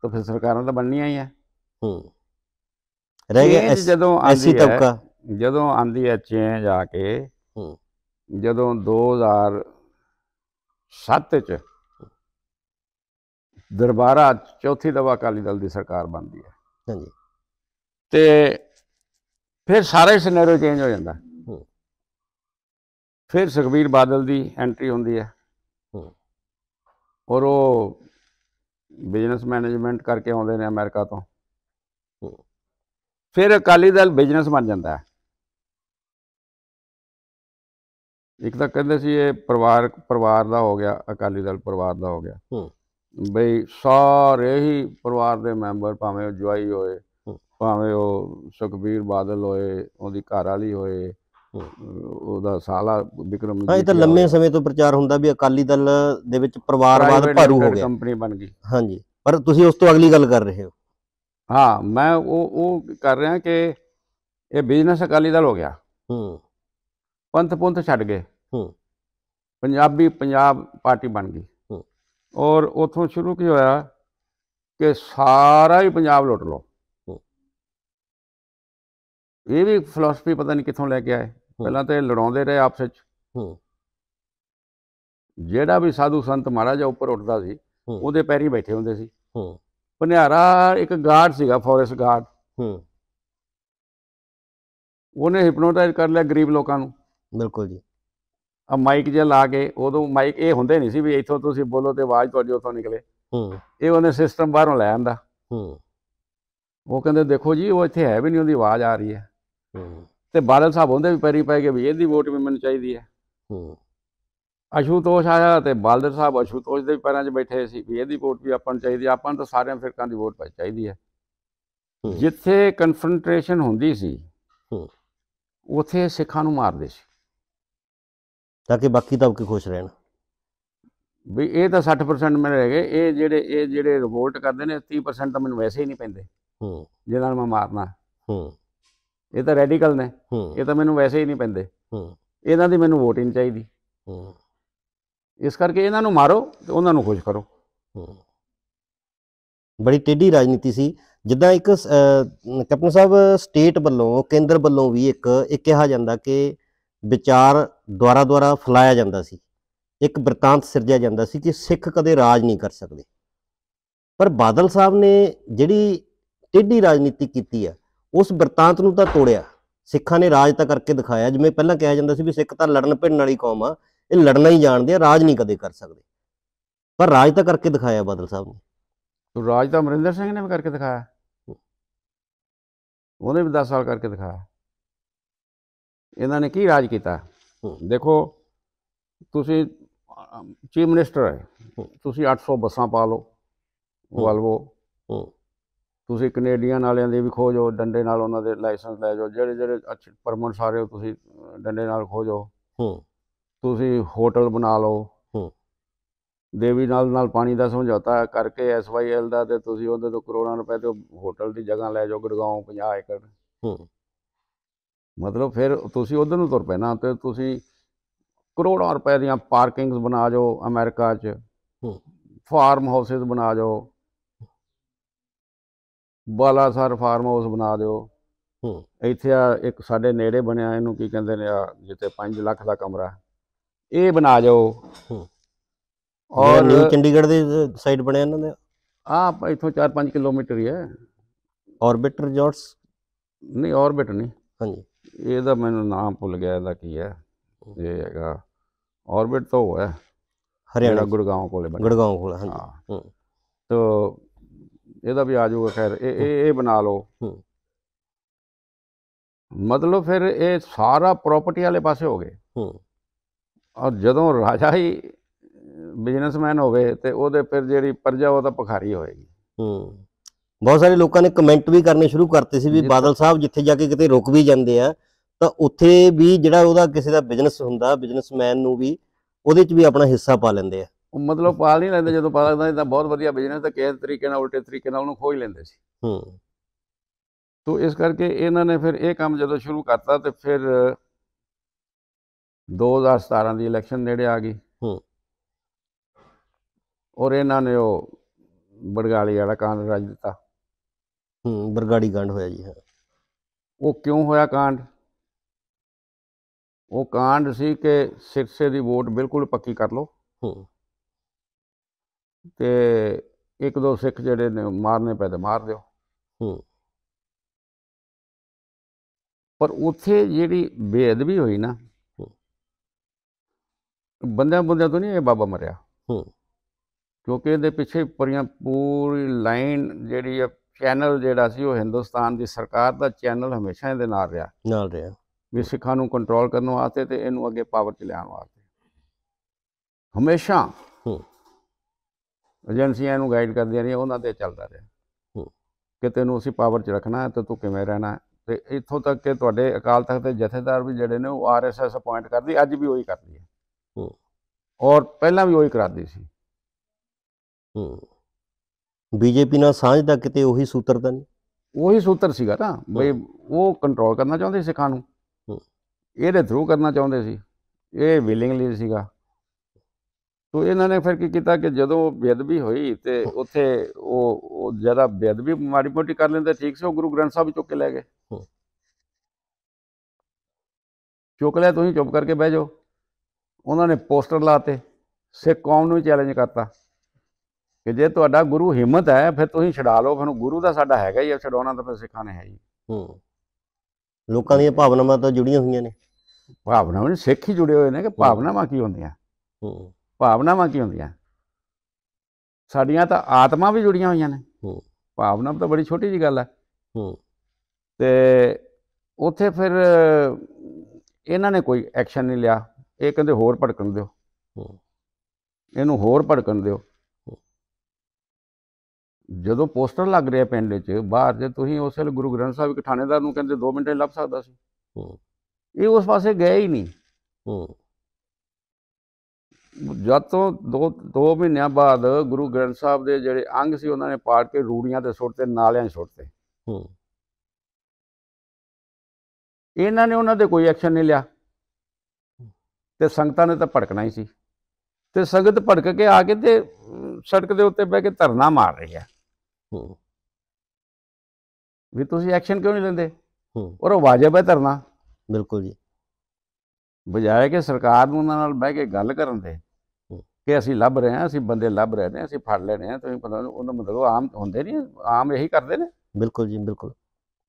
ਤਾਂ ਫਿਰ ਸਰਕਾਰਾਂ ਤਾਂ ਬਣਨੀਆਂ ਹੀ ਆ ਹੂੰ ਰਹਿ ਗਿਆ ਜਦੋਂ ਐਸੀ ਤਬਕਾ ਜਦੋਂ ਆਂਦੀ ਹੈ ਚੇਂਜ ਆ ਕੇ ਹੂੰ ਜਦੋਂ 2007 ਚ ਦਰਬਾਰਾ ਚੌਥੀ ਦਵਾ ਅਕਾਲੀ ਦਲ ਦੀ ਸਰਕਾਰ ਬਣਦੀ ਹੈ ਹਾਂਜੀ ਤੇ ਫਿਰ ਸਾਰਾ ਹੀ ਸਿਨੈਰੀਓ ਚੇਂਜ ਹੋ ਜਾਂਦਾ ਫਿਰ ਸੁਖਬੀਰ ਬਾਦਲ ਦੀ ਐਂਟਰੀ ਹੁੰਦੀ ਹੈ ਔਰ ਉਹ ਬਿਜ਼ਨਸ ਮੈਨੇਜਮੈਂਟ ਕਰਕੇ ਆਉਂਦੇ ਨੇ ਅਮਰੀਕਾ ਤੋਂ ਫਿਰ ਅਕਾਲੀ ਦਲ ਬਿਜ਼ਨਸ ਬਣ ਜਾਂਦਾ ਹੈ ਇੱਕ ਤਾਂ ਕਹਿੰਦੇ ਸੀ ਇਹ ਪਰਿਵਾਰ ਪਰਿਵਾਰ ਦਾ ਹੋ ਗਿਆ ਅਕਾਲੀ ਦਲ ਪਰਿਵਾਰ ਦਾ ਹੋ ਗਿਆ ਬਈ ਸਾਰੇ ਹੀ ਪਰਿਵਾਰ ਦੇ ਮੈਂਬਰ ਭਾਵੇਂ ਉਹ ਜਵਾਈ ਹੋਏ ਭਾਵੇਂ ਉਹ ਸੁਖਬੀਰ ਬਾਦਲ ਹੋਏ ਉਹਦੀ ਘਰ ਵਾਲੀ ਹੋਏ ਉਹਦਾ ਸਾਲਾ ਵਿਕਰਮ ਹਾਂ ਇਹ ਤਾਂ ਲੰਮੇ ਸਮੇਂ ਤੋਂ ਪ੍ਰਚਾਰ ਹੁੰਦਾ ਵੀ ਅਕਾਲੀ ਦਲ ਦੇ ਵਿੱਚ ਪਰਿਵਾਰਵਾਦ ਭਾਰੂ ਹੋ ਗਿਆ ਕੰਪਨੀ ਬਣ ਗਈ ਹਾਂਜੀ ਪਰ ਤੁਸੀਂ ਉਸ ਤੋਂ ਅਗਲੀ ਗੱਲ ਕਰ ਰਹੇ ਹੋ ਹਾਂ ਮੈਂ ਉਹ ਉਹ ਕਰ ਰਿਹਾ ਕਿ ਇਹ ਬਿਜ਼ਨਸ ਅਕਾਲੀ ਦਲ ਹੋ ਗਿਆ ਹੂੰ ਪੰਥ ਪੰਥ ਛੱਡ ਗਏ ਹੂੰ ਪੰਜਾਬੀ ਪੰਜਾਬ ਪਾਰਟੀ ਬਣ ਗਈ ਹੂੰ ਔਰ ਉਥੋਂ ਸ਼ੁਰੂ ਕੀ ਹੋਇਆ ਕਿ ਸਾਰਾ ਹੀ ਪੰਜਾਬ ਲੁੱਟ ਲੋ ਇਹ ਵੀ ਫਲਸਫੀ ਪਤਾ ਨਹੀਂ ਕਿੱਥੋਂ ਲੈ ਕੇ ਆਏ ਪਹਿਲਾਂ ਤੇ ਲੜਾਉਂਦੇ ਰਹੇ ਆਪਸ ਵਿੱਚ ਜਿਹੜਾ ਵੀ ਸਾਧੂ ਸੰਤ ਮਹਾਰਾਜਾ ਉੱਪਰ ਉੱਠਦਾ ਸੀ ਉਹਦੇ ਪੈਰੀ ਬੈਠੇ ਹੁੰਦੇ ਸੀ ਭਨਿਆਰਾ ਇੱਕ ਗਾਰਡ ਸੀਗਾ ਫੋਰੈਸਟ ਗਾਰਡ ਉਹਨੇ ਹਿਪਨੋਟਾਈਜ਼ ਕਰ ਲਿਆ ਗਰੀਬ ਲੋਕਾਂ ਨੂੰ ਬਿਲਕੁਲ ਜੀ ਆ ਮਾਈਕ ਜੇ ਲਾ ਕੇ ਉਦੋਂ ਮਾਈਕ ਇਹ ਹੁੰਦੇ ਨਹੀਂ ਸੀ ਵੀ ਇੱਥੋਂ ਤੁਸੀਂ ਬੋਲੋ ਤੇ ਆਵਾਜ਼ ਤੁਹਾਡੀ ਉੱਥੋਂ ਨਿਕਲੇ ਹੂੰ ਇਹ ਉਹਨੇ ਸਿਸਟਮ ਬਾਹਰੋਂ ਲੈ ਆਂਦਾ ਹੂੰ ਉਹ ਕਹਿੰਦੇ ਦੇਖੋ ਜੀ ਉਹ ਇੱਥੇ ਹੈ ਵੀ ਨਹੀਂ ਉਹਦੀ ਆਵਾਜ਼ ਆ ਰਹੀ ਹੈ ਹੂੰ ਤੇ ਬਾਦਲ ਸਾਹਿਬ ਹੁੰਦੇ ਵੀ ਪੈਰੀ ਪੈ ਕੇ ਵੀ ਇਹਦੀ ਵੋਟ ਵੀ ਮੈਨੂੰ ਚਾਹੀਦੀ ਹੈ ਹੂੰ ਅਸ਼ੂਤੋਸ਼ ਆਇਆ ਤੇ ਬਾਲਦਰ ਸਾਹਿਬ ਅਸ਼ੂਤੋਸ਼ ਦੇ ਪੈਰਾਂ 'ਚ ਬੈਠੇ ਸੀ ਵੀ ਇਹਦੀ ਵੋਟ ਵੀ ਆਪਾਂ ਨੂੰ ਚਾਹੀਦੀ ਆਪਾਂ ਨੂੰ ਤਾਂ ਸਾਰਿਆਂ ਫਿਰਕਾਂ ਦੀ ਵੋਟ ਪੈ ਚਾਹੀਦੀ ਹੈ ਜਿੱਥੇ ਕਨਫਰੰਟੇਸ਼ਨ ਹੁੰਦੀ ਸੀ ਉਥੇ ਸਿੱਖਾਂ ਨੂੰ ਮਾਰਦੇ ਸੀ ਤਾਂ ਕਿ ਬਾਕੀ ਤਬਕੇ ਖੁਸ਼ ਰਹਿਣ ਵੀ ਇਹ ਤਾਂ 60% ਮੇਰੇ ਹੈਗੇ ਇਹ ਜਿਹੜੇ ਇਹ ਜਿਹੜੇ ਰਿਵੋਲਟ ਕਰਦੇ ਨੇ 30% ਤਾਂ ਮੈਨੂੰ ਵੈਸੇ ਹੀ ਨਹੀਂ ਪੈਂਦੇ ਹੂੰ ਜਿਹਨਾਂ ਨੂੰ ਮੈਂ ਮਾਰਨਾ ਹੂੰ ਇਹ ਤਾਂ ਰੈਡੀਕਲ ਨੇ ਇਹ ਤਾਂ ਮੈਨੂੰ ਵੈਸੇ ਹੀ ਨਹੀਂ ਪੈਂਦੇ ਹੂੰ ਇਹਨਾਂ ਦੀ ਮੈਨੂੰ ਵੋਟ ਹੀ ਨਹੀਂ ਚਾਹੀਦੀ ਹੂੰ ਇਸ ਕਰਕੇ ਇਹਨਾਂ ਨੂੰ ਮਾਰੋ ਤੇ ਉਹਨਾਂ ਨੂੰ ਖੁਸ਼ ਕਰੋ ਹੂੰ ਬੜੀ ਟੇਢੀ ਰਾਜਨੀਤੀ ਸੀ ਜਿੱਦਾਂ ਇੱਕ ਕੈਪਟਨ ਸਾਹਿਬ ਸਟੇਟ ਵੱਲੋਂ ਕੇਂਦਰ ਵੱਲੋਂ ਵੀ ਇੱਕ ਇਹ ਕਿਹਾ ਜਾਂਦਾ ਕਿ ਵਿਚਾਰ ਦੁਆਰਾ ਦੁਆਰਾ ਫਲਾਇਆ ਜਾਂਦਾ ਸੀ ਇੱਕ ਬਰਤਾਂਤ ਸਿਰਜਿਆ ਜਾਂਦਾ ਸੀ ਕਿ ਸਿੱਖ ਕਦੇ ਰਾਜ ਨਹੀਂ ਕਰ ਸਕਦੇ ਪਰ ਬਾਦਲ ਸਾਹਿਬ ਨੇ ਜਿਹੜੀ ਟੇਢੀ ਰਾਜਨੀਤੀ ਕੀਤੀ ਆ ਉਸ ਵਰਤਾਂਤ ਨੂੰ ਤਾਂ ਤੋੜਿਆ ਸਿੱਖਾਂ ਨੇ ਰਾਜ ਤਾਂ ਕਰਕੇ ਦਿਖਾਇਆ ਜਿਵੇਂ ਪਹਿਲਾਂ ਕਿਹਾ ਜਾਂਦਾ ਸੀ ਵੀ ਸਿੱਖ ਤਾਂ ਲੜਨ ਭਿੜਨ ਵਾਲੀ ਕੌਮ ਆ ਇਹ ਲੜਨਾ ਹੀ ਜਾਣਦੇ ਆ ਰਾਜ ਨਹੀਂ ਕਦੇ ਕਰ ਸਕਦੇ ਪਰ ਰਾਜ ਤਾਂ ਕਰਕੇ ਦਿਖਾਇਆ ਬਦਲ ਸਾਹਿਬ ਨੇ ਰਾਜ ਤਾਂ ਅਮਰਿੰਦਰ ਸਿੰਘ ਨੇ ਵੀ ਕਰਕੇ ਦਿਖਾਇਆ ਉਹਨੇ ਵੀ 10 ਸਾਲ ਕਰਕੇ ਦਿਖਾਇਆ ਇਹਨਾਂ ਨੇ ਕੀ ਰਾਜ ਕੀਤਾ ਦੇਖੋ ਤੁਸੀਂ ਚੀਫ ਮਿਨਿਸਟਰ ਹੈ ਤੁਸੀਂ 800 ਬੱਸਾਂ ਪਾ ਲਓ ਵਲਵੋ ਤੁਸੀਂ ਕੈਨੇਡੀਅਨ ਵਾਲਿਆਂ ਦੇ ਵੀ ਖੋਜੋ ਡੰਡੇ ਨਾਲ ਉਹਨਾਂ ਦੇ ਲਾਇਸੈਂਸ ਲੈ ਜਾਓ ਜਿਹੜੇ ਜਿਹੜੇ ਅੱਛੇ ਪਰਮਿਟ ਸਾਰੇ ਤੁਸੀਂ ਡੰਡੇ ਨਾਲ ਖੋਜੋ ਹੂੰ ਤੁਸੀਂ ਹੋਟਲ ਬਣਾ ਲਓ ਹੂੰ ਦੇਵੀ ਨਾਲ ਨਾਲ ਪਾਣੀ ਦਾ ਸਮਝੌਤਾ ਕਰਕੇ ਐਸਵਾਈਐਲ ਦਾ ਤੇ ਤੁਸੀਂ ਉਹਦੇ ਤੋਂ ਕਰੋੜਾਂ ਰੁਪਏ ਤੇ ਹੋਟਲ ਦੀ ਜਗ੍ਹਾ ਲੈ ਜਾਓ ਗੜਗਾਉਂ 50 ਏਕੜ ਹੂੰ ਮਤਲਬ ਫਿਰ ਤੁਸੀਂ ਉਧਰ ਨੂੰ ਤੁਰ ਪੈਣਾ ਤੇ ਤੁਸੀਂ ਕਰੋੜਾਂ ਰੁਪਏ ਦੀਆਂ ਪਾਰਕਿੰਗਸ ਬਣਾ ਜਾਓ ਅਮਰੀਕਾ 'ਚ ਹੂੰ ਫਾਰਮ ਹਾਊਸਸ ਬਣਾ ਜਾਓ ਬਾਲਾ ਸਰ ਫਾਰਮ ਹਾਊਸ ਬਣਾ ਦਿਓ ਹੂੰ ਇੱਥੇ ਆ ਇੱਕ ਸਾਡੇ ਨੇੜੇ ਬਣਿਆ ਇਹਨੂੰ ਕੀ ਕਹਿੰਦੇ ਨੇ ਆ ਜਿੱਤੇ 5 ਲੱਖ ਦਾ ਕਮਰਾ ਇਹ ਬਣਾ ਜਾਓ ਹੂੰ ਔਰ ਚੰਡੀਗੜ੍ਹ ਦੇ ਸਾਈਡ ਬਣਿਆ ਇਹਨਾਂ ਦੇ ਆ ਇੱਥੋਂ 4-5 ਕਿਲੋਮੀਟਰ ਹੀ ਹੈ ਆਰਬਿਟ ਰਿਜ਼ੋਰਟਸ ਨਹੀਂ ਆਰਬਿਟ ਨਹੀਂ ਹਾਂਜੀ ਇਹਦਾ ਮੈਨੂੰ ਨਾਮ ਭੁੱਲ ਗਿਆ ਇਹਦਾ ਕੀ ਹੈ ਇਹ ਹੈਗਾ ਆਰਬਿਟ ਤੋਂ ਹੋਇਆ ਹਰਿਆਣਾ ਗੁੜਗਾਉਂ ਕੋਲੇ ਬਣਿਆ ਗੁੜਗਾਉਂ ਕੋਲੇ ਹਾਂਜੀ ਹੂੰ ਤੋ ਇਹਦਾ ਵੀ ਆ ਜਾਊਗਾ ਖੈਰ ਇਹ ਇਹ ਇਹ ਬਣਾ ਲਓ ਮਤਲਬ ਫਿਰ ਇਹ ਸਾਰਾ ਪ੍ਰਾਪਰਟੀ ਵਾਲੇ ਪਾਸੇ ਹੋ ਗਏ ਔਰ ਜਦੋਂ ਰਾਜਾ ਹੀ ਬਿਜ਼ਨਸਮੈਨ ਹੋਵੇ ਤੇ ਉਹਦੇ ਫਿਰ ਜਿਹੜੀ ਪਰਜਾ ਉਹ ਤਾਂ ਭਖਾਰੀ ਹੋਏਗੀ ਹੂੰ ਬਹੁਤ ਸਾਰੇ ਲੋਕਾਂ ਨੇ ਕਮੈਂਟ ਵੀ ਕਰਨੇ ਸ਼ੁਰੂ ਕਰਤੇ ਸੀ ਵੀ ਬਾਦਲ ਸਾਹਿਬ ਜਿੱਥੇ ਜਾ ਕੇ ਕਿਤੇ ਰੁਕ ਵੀ ਜਾਂਦੇ ਆ ਤਾਂ ਉੱਥੇ ਵੀ ਜਿਹੜਾ ਉਹਦਾ ਕਿਸੇ ਦਾ ਬਿਜ਼ਨਸ ਹੁੰਦਾ ਬਿਜ਼ਨਸਮੈਨ ਨੂੰ ਵੀ ਉਹਦੇ 'ਚ ਵੀ ਆਪਣਾ ਹਿੱਸਾ ਪਾ ਲੈਂਦੇ ਆ ਉਹ ਮਤਲਬ ਪਾਲ ਨਹੀਂ ਲੈਂਦੇ ਜਦੋਂ ਪਾਲ ਲੱਗਦਾ ਤਾਂ ਬਹੁਤ ਵਧੀਆ ਬਿਜ਼ਨਸ ਤਾਂ ਕਿਸ ਤਰੀਕੇ ਨਾਲ ਉਲਟੇ ਤਰੀਕੇ ਨਾਲ ਉਹਨੂੰ ਖੋਜ ਲੈਂਦੇ ਸੀ ਹੂੰ ਤੋਂ ਇਸ ਕਰਕੇ ਇਹਨਾਂ ਨੇ ਫਿਰ ਇਹ ਕੰਮ ਜਦੋਂ ਸ਼ੁਰੂ ਕਰਤਾ ਤੇ ਫਿਰ 2017 ਦੀ ਇਲੈਕਸ਼ਨ ਨੇੜੇ ਆ ਗਈ ਹੂੰ ਔਰ ਇਹਨਾਂ ਨੇ ਉਹ ਬਰਗਾੜੀ ਵਾਲਾ ਕਾਂਡ ਰਜ ਦਿੱਤਾ ਹੂੰ ਬਰਗਾੜੀ ਕਾਂਡ ਹੋਇਆ ਜੀ ਹਾਂ ਉਹ ਕਿਉਂ ਹੋਇਆ ਕਾਂਡ ਉਹ ਕਾਂਡ ਸੀ ਕਿ ਸਿਰਸੇ ਦੀ ਵੋਟ ਬਿਲਕੁਲ ਪੱਕੀ ਕਰ ਲਓ ਹੂੰ ਤੇ ਇੱਕ ਦੋ ਸਿੱਖ ਜਿਹੜੇ ਨੇ ਮਾਰਨੇ ਪੈਦੇ ਮਾਰ ਦਿਓ ਹੂੰ ਪਰ ਉੱਥੇ ਜਿਹੜੀ ਬੇਅਦਬੀ ਹੋਈ ਨਾ ਬੰਦਿਆਂ ਬੰਦਿਆਂ ਤੋਂ ਨਹੀਂ ਇਹ ਬਾਬਾ ਮਰਿਆ ਹੂੰ ਕਿਉਂਕਿ ਇਹਦੇ ਪਿੱਛੇ ਪਰੀਆਂ ਪੂਰੀ ਲਾਈਨ ਜਿਹੜੀ ਆ ਚੈਨਲ ਜਿਹੜਾ ਸੀ ਉਹ ਹਿੰਦੁਸਤਾਨ ਦੀ ਸਰਕਾਰ ਦਾ ਚੈਨਲ ਹਮੇਸ਼ਾ ਇਹਦੇ ਨਾਲ ਰਿਹਾ ਨਾਲ ਰਿਹਾ ਵੀ ਸਿੱਖਾਂ ਨੂੰ ਕੰਟਰੋਲ ਕਰਨ ਵਾਸਤੇ ਤੇ ਇਹਨੂੰ ਅੱਗੇ ਪਾਵਰ 'ਚ ਲਿਆਉਣ ਵਾਸਤੇ ਹਮੇਸ਼ਾ ਹੂੰ ਏਜੰਸੀਆਂ ਨੂੰ ਗਾਈਡ ਕਰਦੀਆਂ ਰਹੀਆਂ ਉਹਨਾਂ ਤੇ ਚੱਲਦਾ ਰਿਹਾ ਕਿ ਤੈਨੂੰ ਅਸੀਂ ਪਾਵਰ 'ਚ ਰੱਖਣਾ ਹੈ ਤੇ ਤੂੰ ਕਿਵੇਂ ਰਹਿਣਾ ਤੇ ਇੱਥੋਂ ਤੱਕ ਕਿ ਤੁਹਾਡੇ ਅਕਾਲ ਤਖਤ ਦੇ ਜਥੇਦਾਰ ਵੀ ਜਿਹੜੇ ਨੇ ਉਹ ਆਰਐਸਐਸ ਅਪਾਇੰਟ ਕਰਦੀ ਅੱਜ ਵੀ ਉਹੀ ਕਰਦੀ ਹੈ ਔਰ ਪਹਿਲਾਂ ਵੀ ਉਹੀ ਕਰਾਦੀ ਸੀ ਬੀਜੇਪੀ ਨਾਲ ਸਾਂਝ ਦਾ ਕਿਤੇ ਉਹੀ ਸੂਤਰ ਤਾਂ ਨਹੀਂ ਉਹੀ ਸੂਤਰ ਸੀਗਾ ਤਾਂ ਬਈ ਉਹ ਕੰਟਰੋਲ ਕਰਨਾ ਚਾਹੁੰਦੇ ਸਿੱਖਾਂ ਨੂੰ ਇਹਦੇ ਥਰੂ ਕਰਨਾ ਚਾਹੁੰਦੇ ਸੀ ਇਹ ਵਿਲਿੰਗਲੀ ਸੀਗਾ ਤੋ ਇਹਨਾਂ ਨੇ ਫਿਰ ਕੀ ਕੀਤਾ ਕਿ ਜਦੋਂ ਬੇਦਬੀ ਹੋਈ ਤੇ ਉੱਥੇ ਉਹ ਜਿਹੜਾ ਬੇਦਬੀ ਮਾੜੀ ਮੋਟੀ ਕਰ ਲੈਂਦੇ ਠੀਕ ਸੋ ਗੁਰੂ ਗ੍ਰੰਥ ਸਾਹਿਬ ਚੁੱਕ ਕੇ ਲੈ ਗਏ ਚੁੱਕ ਲਿਆ ਤੁਸੀਂ ਚੁੱਪ ਕਰਕੇ ਬਹਿ ਜਾਓ ਉਹਨਾਂ ਨੇ ਪੋਸਟਰ ਲਾਤੇ ਸਿੱਖ ਕੌਮ ਨੂੰ ਚੈਲੰਜ ਕਰਤਾ ਕਿ ਜੇ ਤੁਹਾਡਾ ਗੁਰੂ ਹਿੰਮਤ ਹੈ ਫਿਰ ਤੁਸੀਂ ਛਡਾ ਲਓ ਫਿਰ ਗੁਰੂ ਦਾ ਸਾਡਾ ਹੈਗਾ ਹੀ ਛਡਾਉਣਾ ਤਾਂ ਫਿਰ ਸਿੱਖਾਂ ਨੇ ਹੈ ਹੀ ਹੂੰ ਲੋਕਾਂ ਦੀਆਂ ਭਾਵਨਾਵਾਂ ਤਾਂ ਜੁੜੀਆਂ ਹੋਈਆਂ ਨੇ ਭਾਵਨਾਵਾਂ ਨੇ ਸਿੱਖ ਹੀ ਜੁੜੇ ਹੋਏ ਨੇ ਕਿ ਭਾਵਨਾਵਾਂ ਕੀ ਹੁੰਦੀਆਂ ਹੂੰ ਭਾਵਨਾਵਾਂ ਕੀ ਹੁੰਦੀਆਂ ਸਾਡੀਆਂ ਤਾਂ ਆਤਮਾ ਵੀ ਜੁੜੀਆਂ ਹੋਈਆਂ ਨੇ ਹੂੰ ਭਾਵਨਾ ਤਾਂ ਬੜੀ ਛੋਟੀ ਜੀ ਗੱਲ ਹੈ ਤੇ ਉੱਥੇ ਫਿਰ ਇਹਨਾਂ ਨੇ ਕੋਈ ਐਕਸ਼ਨ ਨਹੀਂ ਲਿਆ ਇਹ ਕਹਿੰਦੇ ਹੋਰ ਭੜਕਣ ਦਿਓ ਹੂੰ ਇਹਨੂੰ ਹੋਰ ਭੜਕਣ ਦਿਓ ਜਦੋਂ ਪੋਸਟਰ ਲੱਗ ਰਿਹਾ ਪਿੰਡ ਵਿੱਚ ਬਾਹਰ ਜੇ ਤੁਸੀਂ ਉਸ ਵੇਲੇ ਗੁਰੂ ਗ੍ਰੰਥ ਸਾਹਿਬ ਇੱਕ ਥਾਣੇਦਾਰ ਨੂੰ ਕਹਿੰਦੇ 2 ਮਿੰਟ ਲੱਭ ਸਕਦਾ ਸੀ ਹੂੰ ਇਹ ਉਸ ਪਾਸੇ ਗਏ ਹੀ ਨਹੀਂ ਹੂੰ ਜਦ ਤੋਂ ਦੋ ਦੋ ਮਹੀਨਿਆਂ ਬਾਅਦ ਗੁਰੂ ਗ੍ਰੰਥ ਸਾਹਿਬ ਦੇ ਜਿਹੜੇ ਅੰਗ ਸੀ ਉਹਨਾਂ ਨੇ ਪਾੜ ਕੇ ਰੂੜੀਆਂ ਤੇ ਸੁੱਟਤੇ ਨਾਲਿਆਂ 'ਚ ਸੁੱਟਤੇ ਹੂੰ ਇਹਨਾਂ ਨੇ ਉਹਨਾਂ ਤੇ ਕੋਈ ਐਕਸ਼ਨ ਨਹੀਂ ਲਿਆ ਤੇ ਸੰਗਤਾਂ ਨੇ ਤਾਂ ਭੜਕਣਾ ਹੀ ਸੀ ਤੇ ਸੰਗਤ ਭੜਕ ਕੇ ਆ ਕੇ ਤੇ ਸੜਕ ਦੇ ਉੱਤੇ ਬਹਿ ਕੇ ਧਰਨਾ ਮਾਰ ਰਹੀ ਆ ਹੂੰ ਵੀ ਤੁਸੀਂ ਐਕਸ਼ਨ ਕਿਉਂ ਨਹੀਂ ਲੈਂਦੇ ਹੂੰ ਉਹ ਵਾਜਬ ਹੈ ਧਰਨਾ ਬਿਲਕੁਲ ਜੀ ਬਜਾਏ ਕਿ ਸਰਕਾਰ ਨੂੰ ਉਹਨਾਂ ਨਾਲ ਬਹਿ ਕੇ ਗੱਲ ਕਰਨ ਦੇ ਕਿ ਅਸੀਂ ਲੱਭ ਰਹੇ ਹਾਂ ਅਸੀਂ ਬੰਦੇ ਲੱਭ ਰਹੇ ਨੇ ਅਸੀਂ ਫੜ ਲੈਣੇ ਆ ਤੁਸੀਂ ਪਤਾ ਉਹਨਾਂ ਮਤਲਬ ਆਮ ਹੁੰਦੇ ਨਹੀਂ ਆਮ ਇਹੀ ਕਰਦੇ ਨੇ ਬਿਲਕੁਲ ਜੀ ਬਿਲਕੁਲ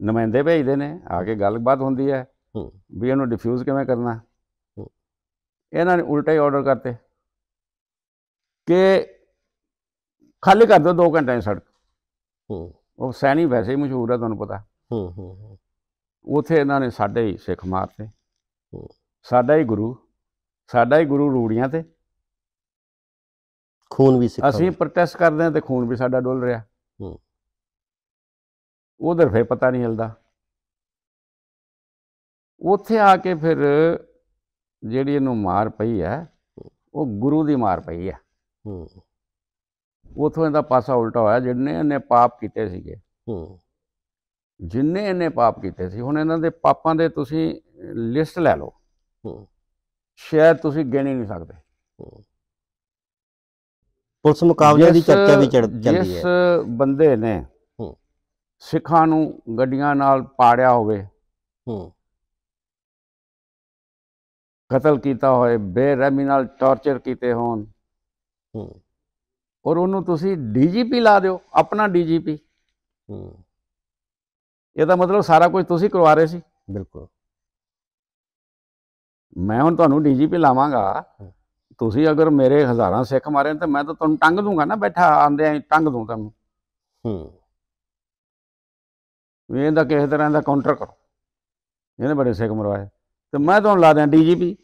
ਨਮਾਇंदे ਭੇਜਦੇ ਨੇ ਆ ਕੇ ਗੱਲਬਾਤ ਹੁੰਦੀ ਹੈ ਵੀ ਇਹਨੂੰ ਡਿਫਿਊਜ਼ ਕਿਵੇਂ ਕਰਨਾ ਇਹਨਾਂ ਨੇ ਉਲਟਾ ਹੀ ਆਰਡਰ ਕਰਤੇ ਕਿ ਖਾਲੀ ਕਰ ਦਿਓ 2 ਘੰਟੇ ਸੜਕ ਸੜਕ ਉਹ ਸੈਣੀ ਵੈਸੇ ਹੀ ਮਸ਼ਹੂਰ ਹੈ ਤੁਹਾਨੂੰ ਪਤਾ ਹੂੰ ਹੂੰ ਉਥੇ ਇਹਨਾਂ ਨੇ ਸਾਡੇ ਹੀ ਸਿੱਖ ਮਾਰਤੇ ਸਾਡਾ ਹੀ ਗੁਰੂ ਸਾਡਾ ਹੀ ਗੁਰੂ ਰੂੜੀਆਂ ਤੇ ਖੂਨ ਵੀ ਸਿੱਖਾਂ ਅਸੀਂ ਪ੍ਰੋਟੈਸਟ ਕਰਦੇ ਹਾਂ ਤੇ ਖੂਨ ਵੀ ਸਾਡਾ ਡੁੱਲ ਰਿਹਾ ਹੂੰ ਉਧਰ ਫੇਰ ਪਤਾ ਨਹੀਂ ਹਿਲਦਾ ਉੱਥੇ ਆ ਕੇ ਫਿਰ ਜਿਹੜੀ ਇਹਨੂੰ ਮਾਰ ਪਈ ਹੈ ਉਹ ਗੁਰੂ ਦੀ ਮਾਰ ਪਈ ਹੈ ਹੂੰ ਉਥੋਂ ਇਹਦਾ ਪਾਸਾ ਉਲਟਾ ਹੋਇਆ ਜਿੰਨੇ ਇਹਨੇ ਪਾਪ ਕੀਤੇ ਸੀਗੇ ਹੂੰ ਜਿੰਨੇ ਇਹਨੇ ਪਾਪ ਕੀਤੇ ਸੀ ਹੁਣ ਇਹਨਾਂ ਦੇ ਪਾਪਾਂ ਦੇ ਤੁਸੀਂ ਲਿਸਟ ਲੈ ਲਓ ਹੂੰ ਸ਼ਾਇਦ ਤੁਸੀਂ ਗਿਣ ਹੀ ਨਹੀਂ ਸਕਦੇ ਹੂੰ ਪੁਲਿਸ ਮੁਕਾਬਲੇ ਦੀ ਚਰਚਾ ਵੀ ਚੱਲਦੀ ਹੈ ਇਸ ਬੰਦੇ ਨੇ ਸਿੱਖਾਂ ਨੂੰ ਗੱਡੀਆਂ ਨਾਲ ਪਾੜਿਆ ਹੋਵੇ ਕਤਲ ਕੀਤਾ ਹੋਏ ਬੇਰਹਿਮੀ ਨਾਲ ਟੌਰਚਰ ਕੀਤੇ ਹੋਣ ਔਰ ਉਹਨੂੰ ਤੁਸੀਂ ਡੀਜੀਪੀ ਲਾ ਦਿਓ ਆਪਣਾ ਡੀਜੀਪੀ ਇਹਦਾ ਮਤਲਬ ਸਾਰਾ ਕੁਝ ਤੁਸੀਂ ਕਰਵਾ ਰਹੇ ਸੀ ਬਿਲਕੁਲ ਮੈਂ ਹੁਣ ਤੁਹਾਨੂੰ ਡੀਜੀਪੀ ਲਾਵਾਂਗਾ ਤੁਸੀਂ ਅਗਰ ਮੇਰੇ ਹਜ਼ਾਰਾਂ ਸਿੱਖ ਮਾਰੇ ਤਾਂ ਮੈਂ ਤਾਂ ਤੁਹਾਨੂੰ ਟੰਗ ਦੂੰਗਾ ਨਾ ਬੈਠਾ ਆਂਦੇ ਆਂ ਟੰਗ ਦੂੰ ਤੁਹਾਨੂੰ ਹੂੰ ਵੀ ਇਹਦਾ ਕਿਸੇ ਤਰ੍ਹਾਂ ਦਾ ਕਾਊਂਟਰ ਕਰੋ ਇਹਨੇ ਬੜੇ ਸਿੱਖ ਮਰਵਾਏ ਤੇ ਮੈਂ ਤੁਹਾਨੂੰ ਲਾ ਦਿਆਂ ਡੀਜੀਪੀ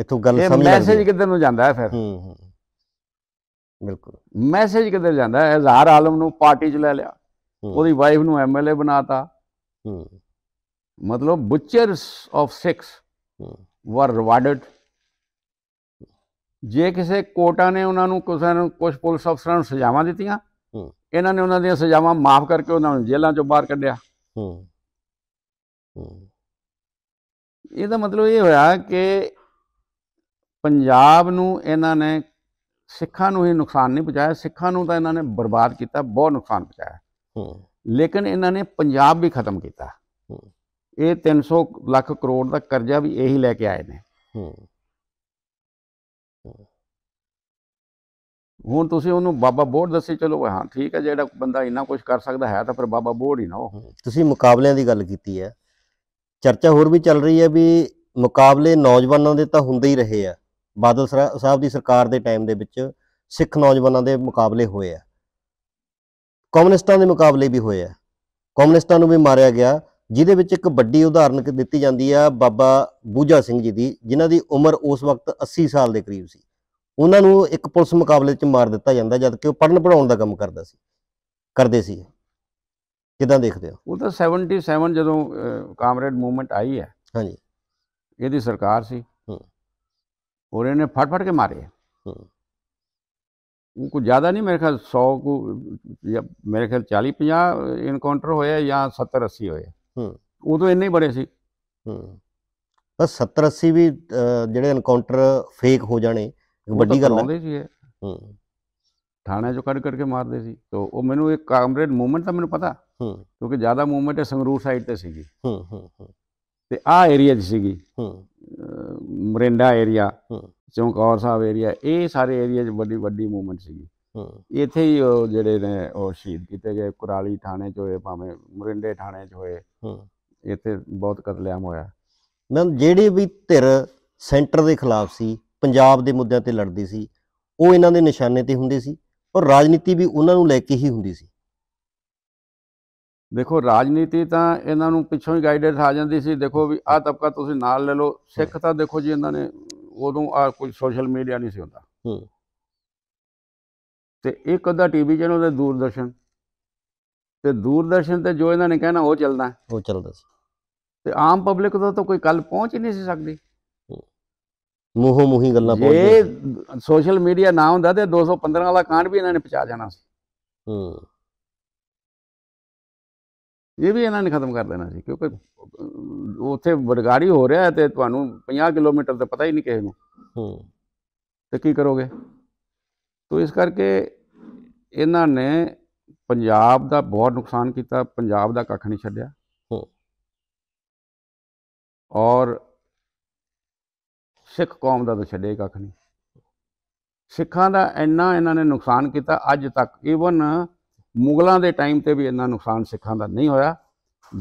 ਇਥੋਂ ਗੱਲ ਸਮਝ ਲੈ ਮੈਸੇਜ ਕਿੱਧਰ ਨੂੰ ਜਾਂਦਾ ਹੈ ਫਿਰ ਹੂੰ ਹੂੰ ਬਿਲਕੁਲ ਮੈਸੇਜ ਕਿੱਧਰ ਜਾਂਦਾ ਹੈ ਹਜ਼ਾਰ ਆਲਮ ਨੂੰ ਪਾਰਟੀ 'ਚ ਲੈ ਲਿਆ ਉਹਦੀ ਵਾਈਫ ਨੂੰ ਐਮਐਲਏ ਬਣਾਤਾ ਹੂੰ ਮਤਲਬ ਬੁਚਰਸ ਆਫ ਸਿਕਸ ਵਰ ਰਿਵਾਰਡਡ ਜੇ ਕਿਸੇ ਕੋਟਾ ਨੇ ਉਹਨਾਂ ਨੂੰ ਕਿਸੇ ਨੂੰ ਕੁਝ ਪੁਲਿਸ ਅਫਸਰਾਂ ਨੂੰ ਸਜ਼ਾਵਾਂ ਦਿੱਤੀਆਂ ਇਹਨਾਂ ਨੇ ਉਹਨਾਂ ਦੀਆਂ ਸਜ਼ਾਵਾਂ ਮਾਫ ਕਰਕੇ ਉਹਨਾਂ ਨੂੰ ਜੇਲ੍ਹਾਂ ਚੋਂ ਬਾਹਰ ਕੱਢਿਆ ਹੂੰ ਇਹਦਾ ਮਤਲਬ ਇਹ ਹੋਇਆ ਕਿ ਪੰਜਾਬ ਨੂੰ ਇਹਨਾਂ ਨੇ ਸਿੱਖਾਂ ਨੂੰ ਹੀ ਨੁਕਸਾਨ ਨਹੀਂ ਪਹੁੰਚਾਇਆ ਸਿੱਖਾਂ ਨੂੰ ਤਾਂ ਇਹਨਾਂ ਨੇ ਬਰਬਾਦ ਕੀਤਾ ਬਹੁਤ ਨੁਕਸਾਨ ਪਹੁੰਚਾਇਆ ਹੂੰ ਲੇਕਿਨ ਇਹਨਾਂ ਨੇ ਪੰਜਾਬ ਵੀ ਖਤਮ ਕੀਤਾ ਇਹ 300 ਲੱਖ ਕਰੋੜ ਦਾ ਕਰਜ਼ਾ ਵੀ ਇਹੀ ਲੈ ਕੇ ਆਏ ਨੇ ਹੂੰ ਹੁਣ ਤੁਸੀਂ ਉਹਨੂੰ ਬਾਬਾ ਬੋੜ ਦੱਸੀ ਚਲੋ ਹਾਂ ਠੀਕ ਹੈ ਜਿਹੜਾ ਬੰਦਾ ਇੰਨਾ ਕੁਝ ਕਰ ਸਕਦਾ ਹੈ ਤਾਂ ਫਿਰ ਬਾਬਾ ਬੋੜ ਹੀ ਨਾ ਉਹ ਤੁਸੀਂ ਮੁਕਾਬਲਿਆਂ ਦੀ ਗੱਲ ਕੀਤੀ ਹੈ ਚਰਚਾ ਹੋਰ ਵੀ ਚੱਲ ਰਹੀ ਹੈ ਵੀ ਮੁਕਾਬਲੇ ਨੌਜਵਾਨਾਂ ਦੇ ਤਾਂ ਹੁੰਦੇ ਹੀ ਰਹੇ ਆ ਬਾਦਲ ਸਾਹਿਬ ਦੀ ਸਰਕਾਰ ਦੇ ਟਾਈਮ ਦੇ ਵਿੱਚ ਸਿੱਖ ਨੌਜਵਾਨਾਂ ਦੇ ਮੁਕਾਬਲੇ ਹੋਏ ਆ ਕਮਿਊਨਿਸਟਾਂ ਦੇ ਮੁਕਾਬਲੇ ਵੀ ਹੋਏ ਆ ਕਮਿਊਨਿਸਟਾਂ ਨੂੰ ਵੀ ਮਾਰਿਆ ਗਿਆ ਜਿਹਦੇ ਵਿੱਚ ਇੱਕ ਵੱਡੀ ਉਦਾਹਰਨ ਦਿੱਤੀ ਜਾਂਦੀ ਆ ਬਾਬਾ ਬੂਝਾ ਸਿੰਘ ਜੀ ਦੀ ਜਿਨ੍ਹਾਂ ਦੀ ਉਮਰ ਉਸ ਵਕਤ 80 ਸਾਲ ਦੇ ਕਰੀਬ ਸੀ ਉਹਨਾਂ ਨੂੰ ਇੱਕ ਪੁਲਿਸ ਮੁਕਾਬਲੇ 'ਚ ਮਾਰ ਦਿੱਤਾ ਜਾਂਦਾ ਜਦ ਕਿ ਉਹ ਪੜਨ ਪੜਾਉਣ ਦਾ ਕੰਮ ਕਰਦਾ ਸੀ ਕਰਦੇ ਸੀ ਕਿਦਾਂ ਦੇਖਦੇ ਹੋ ਉਹ ਤਾਂ 77 ਜਦੋਂ ਕਾਮਰੇਡ ਮੂਵਮੈਂਟ ਆਈ ਹੈ ਹਾਂਜੀ ਇਹਦੀ ਸਰਕਾਰ ਸੀ ਔਰ ਇਹਨੇ ਫਟ ਫਟ ਕੇ ਮਾਰੇ ਉਹ ਕੋ ਜ਼ਿਆਦਾ ਨਹੀਂ ਮੇਰੇ ਖਿਆਲ 100 ਕੋ ਜਾਂ ਮੇਰੇ ਖਿਆਲ 40 50 ਇਨਕਾਊਂਟਰ ਹੋਇਆ ਜਾਂ 70 80 ਹੋਇਆ ਹੂੰ ਉਹ ਤੋਂ ਇੰਨੇ ਹੀ ਬੜੇ ਸੀ ਹੂੰ ਬਸ 70 80 ਵੀ ਜਿਹੜੇ ਇਨਕਾਊਂਟਰ ਫੇਕ ਹੋ ਜਾਣੇ ਵੱਡੀ ਗੱਲ ਹੈ ਇਹ ਹੂੰ ਥਾਣੇ ਚੋਂ ਕੱਢ ਕੱਢ ਕੇ ਮਾਰਦੇ ਸੀ ਤੋਂ ਉਹ ਮੈਨੂੰ ਇੱਕ ਕਾਮਰੇਡ ਮੂਵਮੈਂਟ ਤਾਂ ਮੈਨੂੰ ਪਤਾ ਹੂੰ ਕਿਉਂਕਿ ਜ਼ਿਆਦਾ ਮੂਵਮੈਂਟ ਹੈ ਸੰਗਰੂਰ ਸਾਈਡ ਤੇ ਸੀਗੀ ਹੂੰ ਹੂੰ ਹੂੰ ਤੇ ਆ ਏਰੀਆ ਜੀ ਸੀਗੀ ਹੂੰ ਮਰਿੰਡਾ ਏਰੀਆ ਹੂੰ ਚੌਂਕੌਰ ਸਾਹਿਬ ਏਰੀਆ ਇਹ ਸਾਰੇ ਏਰੀਆ 'ਚ ਵੱਡੀ ਵੱਡੀ ਮੂਵਮੈਂਟ ਸੀਗੀ ਹੂੰ ਇੱਥੇ ਹੀ ਉਹ ਜਿਹੜੇ ਨੇ ਉਹ ਸ਼ਹੀਦ ਕੀਤੇ ਗਏ ਕੁਰਾਲੀ ਥਾਣੇ 'ਚ ਹੋਏ ਭਾਵੇਂ ਮਰਿੰਡੇ ਥਾਣੇ 'ਚ ਹੋਏ ਹੂੰ ਇੱਥੇ ਬਹੁਤ ਕਤਲੇਆਮ ਹੋਇਆ ਨੰ ਜਿਹੜੀ ਵੀ ਧਿਰ ਸੈਂਟਰ ਦੇ ਖਿਲਾਫ ਸੀ ਪੰਜਾਬ ਦੇ ਮੁੱਦਿਆਂ ਤੇ ਲੜਦੀ ਸੀ ਉਹ ਇਹਨਾਂ ਦੇ ਨਿਸ਼ਾਨੇ ਤੇ ਹੁੰਦੇ ਸੀ ਔਰ ਰਾਜਨੀਤੀ ਵੀ ਉਹਨਾਂ ਨੂੰ ਲੈ ਕੇ ਹੀ ਹੁੰਦੀ ਸੀ ਦੇਖੋ ਰਾਜਨੀਤੀ ਤਾਂ ਇਹਨਾਂ ਨੂੰ ਪਿੱਛੋਂ ਹੀ ਗਾਈਡਡ ਆ ਜਾਂਦੀ ਸੀ ਦੇਖੋ ਵੀ ਆਹ ਤਬਕਾ ਤੁਸੀਂ ਨਾਲ ਲੈ ਲਓ ਸਿੱਖ ਤਾਂ ਦੇਖੋ ਜੀ ਇਹਨਾਂ ਨੇ ਉਦੋਂ ਆ ਕੋਈ ਸੋਸ਼ਲ ਮੀਡੀਆ ਨਹੀਂ ਸੀ ਹੁੰਦਾ ਤੇ ਇੱਕ ਅੱਧਾ ਟੀਵੀ ਚੈਨਲ ਤੇ ਦੂਰਦਰਸ਼ਨ ਤੇ ਦੂਰਦਰਸ਼ਨ ਤੇ ਜੋ ਇਹਨਾਂ ਨੇ ਕਹਿਣਾ ਉਹ ਚੱਲਦਾ ਉਹ ਚੱਲਦਾ ਸੀ ਤੇ ਆਮ ਪਬਲਿਕ ਦਾ ਤਾਂ ਕੋਈ ਕੱਲ ਪਹੁੰਚ ਹੀ ਨਹੀਂ ਸੀ ਸਕਦੀ ਮੂੰਹੋਂ ਮੂੰਹੀ ਗੱਲਾਂ ਪਹੁੰਚਦੀਆਂ ਇਹ ਸੋਸ਼ਲ ਮੀਡੀਆ ਨਾ ਹੁੰਦਾ ਤੇ 215 ਵਾਲਾ ਕਾਂਡ ਵੀ ਇਹਨਾਂ ਨੇ ਪਚਾ ਜਾਣਾ ਸੀ ਹੂੰ ਇਹ ਵੀ ਇਹਨਾਂ ਨੇ ਖਤਮ ਕਰ ਦੇਣਾ ਸੀ ਕਿਉਂਕਿ ਉੱਥੇ ਵਡਗਾੜੀ ਹੋ ਰਿਹਾ ਤੇ ਤੁਹਾਨੂੰ 50 ਕਿਲੋਮੀਟਰ ਤੇ ਪਤਾ ਹੀ ਨਹੀਂ ਕਿਸੇ ਨੂੰ ਹੂੰ ਤੇ ਕੀ ਕਰੋਗੇ ਤੋ ਇਸ ਕਰਕੇ ਇਹਨਾਂ ਨੇ ਪੰਜਾਬ ਦਾ ਬਹੁਤ ਨੁਕਸਾਨ ਕੀਤਾ ਪੰਜਾਬ ਦਾ ਕੱਖ ਨਹੀਂ ਛੱਡਿਆ ਹੂੰ ਔਰ ਸਿੱਖ ਕੌਮ ਦਾ ਤਾਂ ਛੱਡੇ ਕੱਖ ਨਹੀਂ ਸਿੱਖਾਂ ਦਾ ਇੰਨਾ ਇਹਨਾਂ ਨੇ ਨੁਕਸਾਨ ਕੀਤਾ ਅੱਜ ਤੱਕ ਈਵਨ ਮੁਗਲਾਂ ਦੇ ਟਾਈਮ ਤੇ ਵੀ ਇੰਨਾ ਨੁਕਸਾਨ ਸਿੱਖਾਂ ਦਾ ਨਹੀਂ ਹੋਇਆ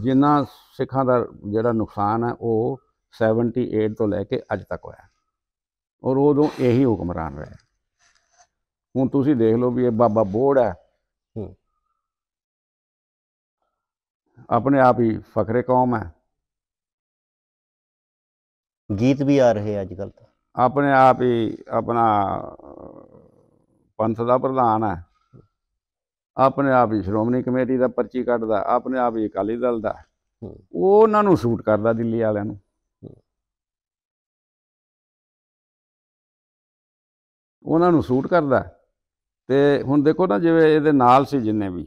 ਜਿੰਨਾ ਸਿੱਖਾਂ ਦਾ ਜਿਹੜਾ ਨੁਕਸਾਨ ਹੈ ਉਹ 78 ਤੋਂ ਲੈ ਕੇ ਅੱਜ ਤੱਕ ਹੋਇਆ ਔਰ ਉਦੋਂ ਇਹੀ ਹੁਕਮਰਾਨ ਰਹੇ ਹੁਣ ਤੁਸੀਂ ਦੇਖ ਲਓ ਵੀ ਇਹ ਬਾਬਾ ਬੋੜ ਹੈ ਆਪਣੇ ਆਪ ਹੀ ਫਖਰੇ ਕੌਮ ਹੈ ਗੀਤ ਵੀ ਆ ਰਹੇ ਅੱਜ ਕੱਲ ਤਾਂ ਆਪਣੇ ਆਪ ਹੀ ਆਪਣਾ ਪੰਥ ਦਾ ਪ੍ਰਧਾਨ ਹੈ ਆਪਣੇ ਆਪ ਹੀ ਸ਼੍ਰੋਮਣੀ ਕਮੇਟੀ ਦਾ ਪਰਚੀ ਕੱਢਦਾ ਆਪਣੇ ਆਪ ਹੀ ਅਕਾਲੀ ਦਲ ਦਾ ਉਹ ਉਹਨਾਂ ਨੂੰ ਸੂਟ ਕਰਦਾ ਦਿੱਲੀ ਵਾਲਿਆਂ ਨੂੰ ਉਹਨਾਂ ਨੂੰ ਸੂਟ ਕਰਦਾ ਤੇ ਹੁਣ ਦੇਖੋ ਨਾ ਜਿਵੇਂ ਇਹਦੇ ਨਾਲ ਸੀ ਜਿੰਨੇ ਵੀ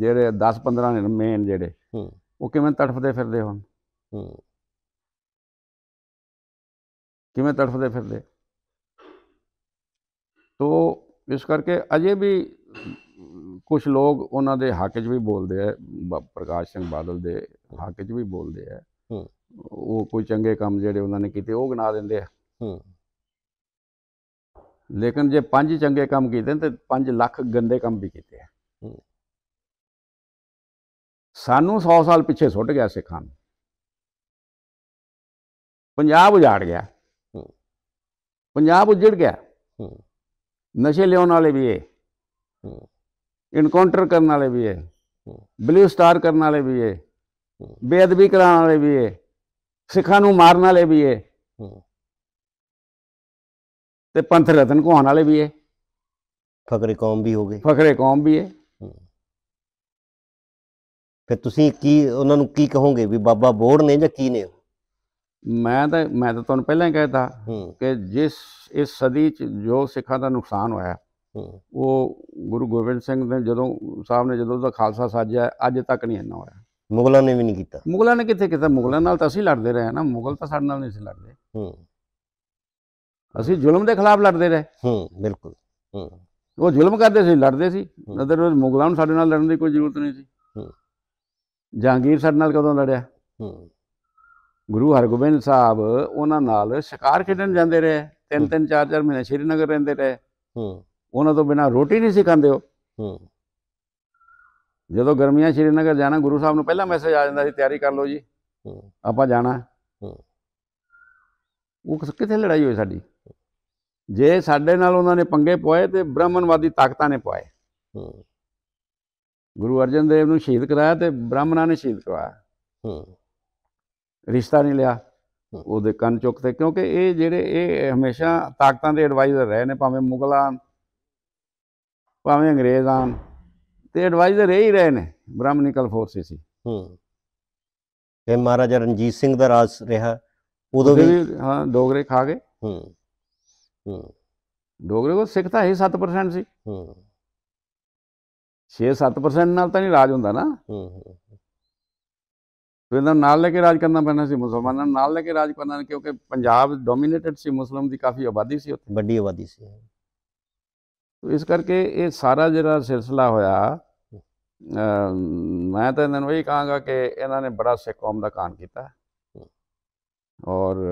ਜਿਹੜੇ 10 15 ਨੇ ਮੇਨ ਜਿਹੜੇ ਉਹ ਕਿਵੇਂ ਤੜਫਦੇ ਫਿਰਦੇ ਹੁਣ ਕਿਵੇਂ ਤੜਫਦੇ ਫਿਰਦੇ ਤੋ ਇਸ ਕਰਕੇ ਅਜੇ ਵੀ ਕੁਝ ਲੋਕ ਉਹਨਾਂ ਦੇ ਹੱਕ 'ਚ ਵੀ ਬੋਲਦੇ ਆ ਪ੍ਰਕਾਸ਼ ਸਿੰਘ ਬਾਦਲ ਦੇ ਹੱਕ 'ਚ ਵੀ ਬੋਲਦੇ ਆ ਉਹ ਕੋਈ ਚੰਗੇ ਕੰਮ ਜਿਹੜੇ ਉਹਨਾਂ ਨੇ ਕੀਤੇ ਉਹ ਗਿਣਾ ਦਿੰਦੇ ਆ ਲੇਕਿਨ ਜੇ ਪੰਜ ਚੰਗੇ ਕੰਮ ਕੀਤੇ ਤੇ 5 ਲੱਖ ਗੰਦੇ ਕੰਮ ਵੀ ਕੀਤੇ ਆ ਸਾਨੂੰ 100 ਸਾਲ ਪਿੱਛੇ ਸੁੱਟ ਗਿਆ ਸਿੱਖਾਂ ਨੂੰ ਪੰਜਾਬ ਉਜਾੜ ਗਿਆ ਪੰਜਾਬ ਉਜੜ ਗਿਆ ਨਸ਼ੇ ਲਿਆਉਣ ਵਾਲੇ ਵੀ ਇਹ ਇਨਕਾਊਂਟਰ ਕਰਨ ਵਾਲੇ ਵੀ ਇਹ ਬਲੂ ਸਟਾਰ ਕਰਨ ਵਾਲੇ ਵੀ ਇਹ ਬੇਅਦਬੀ ਕਰਾਉਣ ਵਾਲੇ ਵੀ ਇਹ ਸਿੱਖਾਂ ਨੂੰ ਮਾਰਨ ਵਾਲੇ ਵੀ ਇਹ ਤੇ ਪੰਥ ਰਤਨ ਕੋਹਣ ਵਾਲੇ ਵੀ ਇਹ ਫਕਰੇ ਕੌਮ ਵੀ ਹੋ ਗਏ ਫਕਰੇ ਕੌਮ ਵੀ ਇਹ ਫਿਰ ਤੁਸੀਂ ਕੀ ਉਹਨਾਂ ਨੂੰ ਕੀ ਕਹੋਗੇ ਵੀ ਬਾਬਾ ਬੋੜ ਨੇ ਜਾਂ ਕੀ ਨੇ ਮੈਂ ਤਾਂ ਮੈਂ ਤਾਂ ਤੁਹਾਨੂੰ ਪਹਿਲਾਂ ਹੀ ਕਹਿਤਾ ਕਿ ਜਿਸ ਇਸ ਸਦੀ ਚ ਜੋ ਸਿੱਖਾਂ ਦਾ ਨੁਕਸਾਨ ਹੋਇਆ ਉਹ ਗੁਰੂ ਗੋਬਿੰਦ ਸਿੰਘ ਨੇ ਜਦੋਂ ਸਾਹਿਬ ਨੇ ਜਦੋਂ ਦਾ ਖਾਲਸਾ ਸਾਜਿਆ ਅੱਜ ਤੱਕ ਨਹੀਂ ਇੰਨਾ ਹੋਇਆ ਮੁਗਲਾਂ ਨੇ ਵੀ ਨਹੀਂ ਕੀਤਾ ਮੁਗਲਾਂ ਨੇ ਕਿੱਥੇ ਕੀਤਾ ਮੁਗਲਾਂ ਨਾਲ ਤਾਂ ਅਸੀਂ ਲੜਦੇ ਰਹੇ ਨਾ ਮੁਗਲ ਤਾਂ ਸਾਡੇ ਨਾਲ ਨਹੀਂ ਸੀ ਲੜਦੇ ਅਸੀਂ ਜ਼ੁਲਮ ਦੇ ਖਿਲਾਫ ਲੜਦੇ ਰਹੇ ਹੂੰ ਬਿਲਕੁਲ ਹੂੰ ਉਹ ਜ਼ੁਲਮ ਕਰਦੇ ਸੀ ਲੜਦੇ ਸੀ ਅਦਰਵਾਇਜ਼ ਮੁਗਲਾਂ ਨੂੰ ਸਾਡੇ ਨਾਲ ਲੜਨ ਦੀ ਕੋਈ ਜ਼ਰੂਰਤ ਨਹੀਂ ਸੀ ਹੂੰ ਜਹਾਂਗੀਰ ਸਾਡੇ ਨਾਲ ਕਦੋਂ ਲੜਿਆ ਹੂੰ ਗੁਰੂ ਹਰਗੋਬਿੰਦ ਸਾਹਿਬ ਉਹਨਾਂ ਨਾਲ ਸ਼ਿਕਾਰ ਖੇਡਣ ਜਾਂਦੇ ਰਹੇ ਤਿੰਨ ਤਿੰਨ ਚਾਰ ਚਾਰ ਮਹੀਨੇ ਸ਼੍ਰੀਨਗਰ ਰਹਿੰਦੇ ਰਹੇ ਹੂੰ ਉਹਨਾਂ ਤੋਂ ਬਿਨਾ ਰੋਟੀ ਨਹੀਂ ਸੀ ਖਾਂਦੇ ਉਹ ਹੂੰ ਜਦੋਂ ਗਰਮੀਆਂ ਸ਼੍ਰੀਨਗਰ ਜਾਣਾ ਗੁਰੂ ਸਾਹਿਬ ਨੂੰ ਪਹਿਲਾਂ ਮੈਸੇਜ ਆ ਜਾਂਦਾ ਸੀ ਤਿਆਰੀ ਕਰ ਲਓ ਜੀ ਆਪਾਂ ਜਾਣਾ ਉਹ ਕਿੱਥੇ ਲੜਾਈ ਹੋਈ ਸਾਡੀ ਜੇ ਸਾਡੇ ਨਾਲ ਉਹਨਾਂ ਨੇ ਪੰਗੇ ਪੋਏ ਤੇ ਬ੍ਰਾਹਮਣਵਾਦੀ ਤਾਕਤਾਂ ਨੇ ਪਾਏ ਗੁਰੂ ਅਰਜਨ ਦੇਵ ਨੂੰ ਸ਼ਹੀਦ ਕਰਾਇਆ ਤੇ ਬ੍ਰਾਹਮਣਾਂ ਨੇ ਸ਼ਹੀਦ ਕਰਾਇਆ ਰਿਸ਼ਤਾ ਨਹੀਂ ਲਿਆ ਉਹਦੇ ਕੰਨ ਚੁੱਕਦੇ ਕਿਉਂਕਿ ਇਹ ਜਿਹੜੇ ਇਹ ਹਮੇਸ਼ਾ ਤਾਕਤਾਂ ਦੇ ਐਡਵਾਈਜ਼ਰ ਰਹੇ ਨੇ ਭਾਵੇਂ ਮੁਗਲਾਂ ਭਾਵੇਂ ਅੰਗਰੇਜ਼ਾਂ ਤੇ ਐਡਵਾਈਜ਼ਰ ਇਹ ਹੀ ਰਹੇ ਨੇ ਬ੍ਰਾਹਮਣਿਕਲ ਫੋਰਸਿਸ ਸੀ ਹੂੰ ਇਹ ਮਹਾਰਾਜਾ ਰਣਜੀਤ ਸਿੰਘ ਦਾ ਰਾਜ ਰਿਹਾ ਉਦੋਂ ਵੀ ਹਾਂ ਡੋਗਰੇ ਖਾ ਗਏ ਹੂੰ ਹੂੰ ਡੋਗਰੇ ਕੋ ਸਿੱਖ ਤਾਂ ਹੀ 7% ਸੀ ਹੂੰ 6-7% ਨਾਲ ਤਾਂ ਨਹੀਂ ਰਾਜ ਹੁੰਦਾ ਨਾ ਹੂੰ ਹੂੰ तो ਨਾਲ ਲੈ ਕੇ ਰਾਜ ਕਰਨਾ ਪੈਣਾ ਸੀ ਮੁਸਲਮਾਨਾਂ ਨੂੰ ਨਾਲ ਕੇ ਰਾਜ ਕਰਨਾ ਕਿਉਂਕਿ ਪੰਜਾਬ ਡੋਮੀਨੇਟਡ ਸੀ ਮੁਸਲਮ ਦੀ ਕਾਫੀ ਆਬਾਦੀ ਸੀ ਉੱਥੇ ਵੱਡੀ ਆਬਾਦੀ ਸੀ ਤੋ ਇਸ ਕਰਕੇ ਇਹ ਸਾਰਾ ਜਿਹੜਾ ਸਿਲਸਿਲਾ ਹੋਇਆ ਮੈਂ ਤਾਂ ਇਹਨਾਂ ਨੂੰ ਇਹ ਕਹਾਂਗਾ ਕਿ ਇਹਨਾਂ ਨੇ ਬੜਾ ਸਿੱਖ ਕੌਮ ਦਾ ਕਾਨ ਕੀਤਾ ਔਰ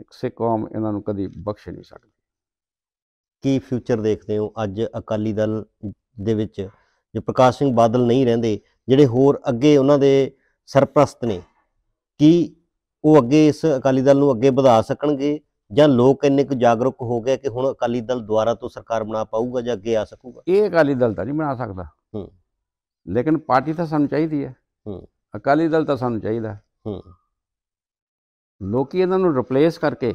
ਇੱਕ ਸਿੱਖ ਕੌਮ ਇਹਨਾਂ ਨੂੰ ਕਦੀ ਬਖਸ਼ ਨਹੀਂ ਸਕਦੀ ਕੀ ਫਿਊਚਰ ਦੇਖਦੇ ਹੋ ਅੱਜ ਅਕਾਲੀ ਦਲ ਦੇ ਵਿੱਚ ਜੋ ਪ੍ਰਕਾਸ਼ ਸਿੰਘ ਬਾਦਲ ਨਹੀਂ ਰਹਿੰਦੇ ਜਿਹੜੇ ਹੋਰ ਅੱਗੇ ਉਹਨਾਂ ਦੇ ਸਰਪ੍ਰਸਤ ਨੇ ਕਿ ਉਹ ਅੱਗੇ ਇਸ ਅਕਾਲੀ ਦਲ ਨੂੰ ਅੱਗੇ ਵਧਾ ਸਕਣਗੇ ਜਾਂ ਲੋਕ ਇੰਨੇ ਕੁ ਜਾਗਰੂਕ ਹੋ ਗਏ ਕਿ ਹੁਣ ਅਕਾਲੀ ਦਲ ਦੁਆਰਾ ਤੋਂ ਸਰਕਾਰ ਬਣਾ ਪਾਊਗਾ ਜਾਂ ਅੱਗੇ ਆ ਸਕੂਗਾ ਇਹ ਅਕਾਲੀ ਦਲ ਤਾਂ ਨਹੀਂ ਬਣਾ ਸਕਦਾ ਹੂੰ ਲੇਕਿਨ ਪਾਰਟੀ ਤਾਂ ਸਾਨੂੰ ਚਾਹੀਦੀ ਹੈ ਹੂੰ ਅਕਾਲੀ ਦਲ ਤਾਂ ਸਾਨੂੰ ਚਾਹੀਦਾ ਹੂੰ ਲੋਕੀ ਇਹਨਾਂ ਨੂੰ ਰਿਪਲੇਸ ਕਰਕੇ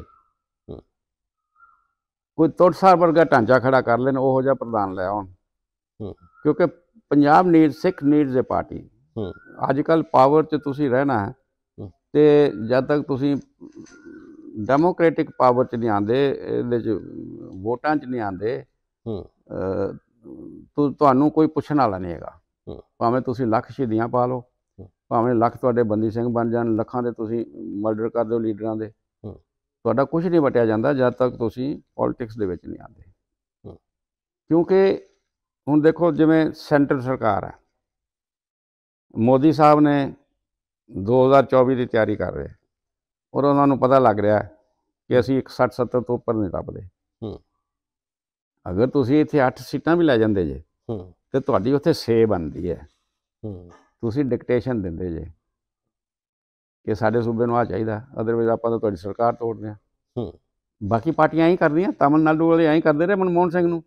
ਕੋਈ ਤੋੜਸਾਰ ਵਰਗਾ ਢਾਂਚਾ ਖੜਾ ਕਰ ਲੈਣ ਉਹੋ ਜਿਹਾ ਪ੍ਰਧਾਨ ਲੈ ਆਉਣ ਕਿਉਂਕਿ Punjab need Sikh needs a party ਅੱਜ ਕੱਲ ਪਾਵਰ ਤੇ ਤੁਸੀਂ ਰਹਿਣਾ ਹੈ ਤੇ ਜਦ ਤੱਕ ਤੁਸੀਂ ਡੈਮੋਕ੍ਰੈਟਿਕ ਪਾਵਰ 'ਚ ਨਹੀਂ ਆਂਦੇ ਇਹਦੇ 'ਚ ਵੋਟਾਂ 'ਚ ਨਹੀਂ ਆਂਦੇ ਤੁਹਾਨੂੰ ਕੋਈ ਪੁੱਛਣ ਵਾਲਾ ਨਹੀਂ ਹੈਗਾ ਭਾਵੇਂ ਤੁਸੀਂ ਲੱਖ ਸ਼ਹੀਦੀਆਂ ਪਾ ਲਓ ਭਾਵੇਂ ਲੱਖ ਤੁਹਾਡੇ ਬੰਦੀ ਸਿੰਘ ਬਣ ਜਾਣ ਲੱਖਾਂ ਦੇ ਤੁਸੀਂ ਮਰਡਰ ਕਰ ਦਿਓ ਲੀਡਰਾਂ ਦੇ ਤੁਹਾਡਾ ਕੁਝ ਨਹੀਂ ਵਟਿਆ ਜਾਂਦਾ ਜਦ ਤੱਕ ਤੁਸੀਂ ਪੋਲਿਟਿਕਸ ਦੇ ਵਿੱਚ ਨਹੀਂ ਆਉਂਦੇ ਕਿਉਂਕਿ ਹੁਣ ਦੇਖੋ ਜਿਵੇਂ ਸੈਂਟਰ ਸਰਕਾਰ ਹੈ ਮੋਦੀ ਸਾਹਿਬ ਨੇ 2024 ਦੀ ਤਿਆਰੀ ਕਰ ਰਹੇ ਔਰ ਉਹਨਾਂ ਨੂੰ ਪਤਾ ਲੱਗ ਰਿਹਾ ਕਿ ਅਸੀਂ 60 70 ਤੋਂ ਉੱਪਰ ਨਹੀਂ ਲੱਭਦੇ ਅਗਰ ਤੁਸੀਂ ਇੱਥੇ 8 ਸੀਟਾਂ ਵੀ ਲੈ ਜਾਂਦੇ ਜੇ ਤੇ ਤੁਹਾਡੀ ਉੱਥੇ ਸੇ ਬਣਦੀ ਹੈ ਤੁਸੀਂ ਡਿਕਟੇਸ਼ਨ ਦਿੰਦੇ ਜੇ ਕਿ ਸਾਡੇ ਸੂਬੇ ਨੂੰ ਆ ਚਾਹੀਦਾ ਅਦਰਵਾਇਜ਼ ਆਪਾਂ ਤਾਂ ਤੁਹਾਡੀ ਸਰਕਾਰ ਤੋੜਦੇ ਆ ਬਾਕੀ ਪਾਰਟੀਆਂ ਐਂ ਕਰਦੀਆਂ ਤਾਮਿਲਨਾਡੂ ਵਾਲੇ ਐਂ ਕਰਦੇ ਰਹੇ ਮਨਮੋਹਨ ਸਿੰਘ ਨੂੰ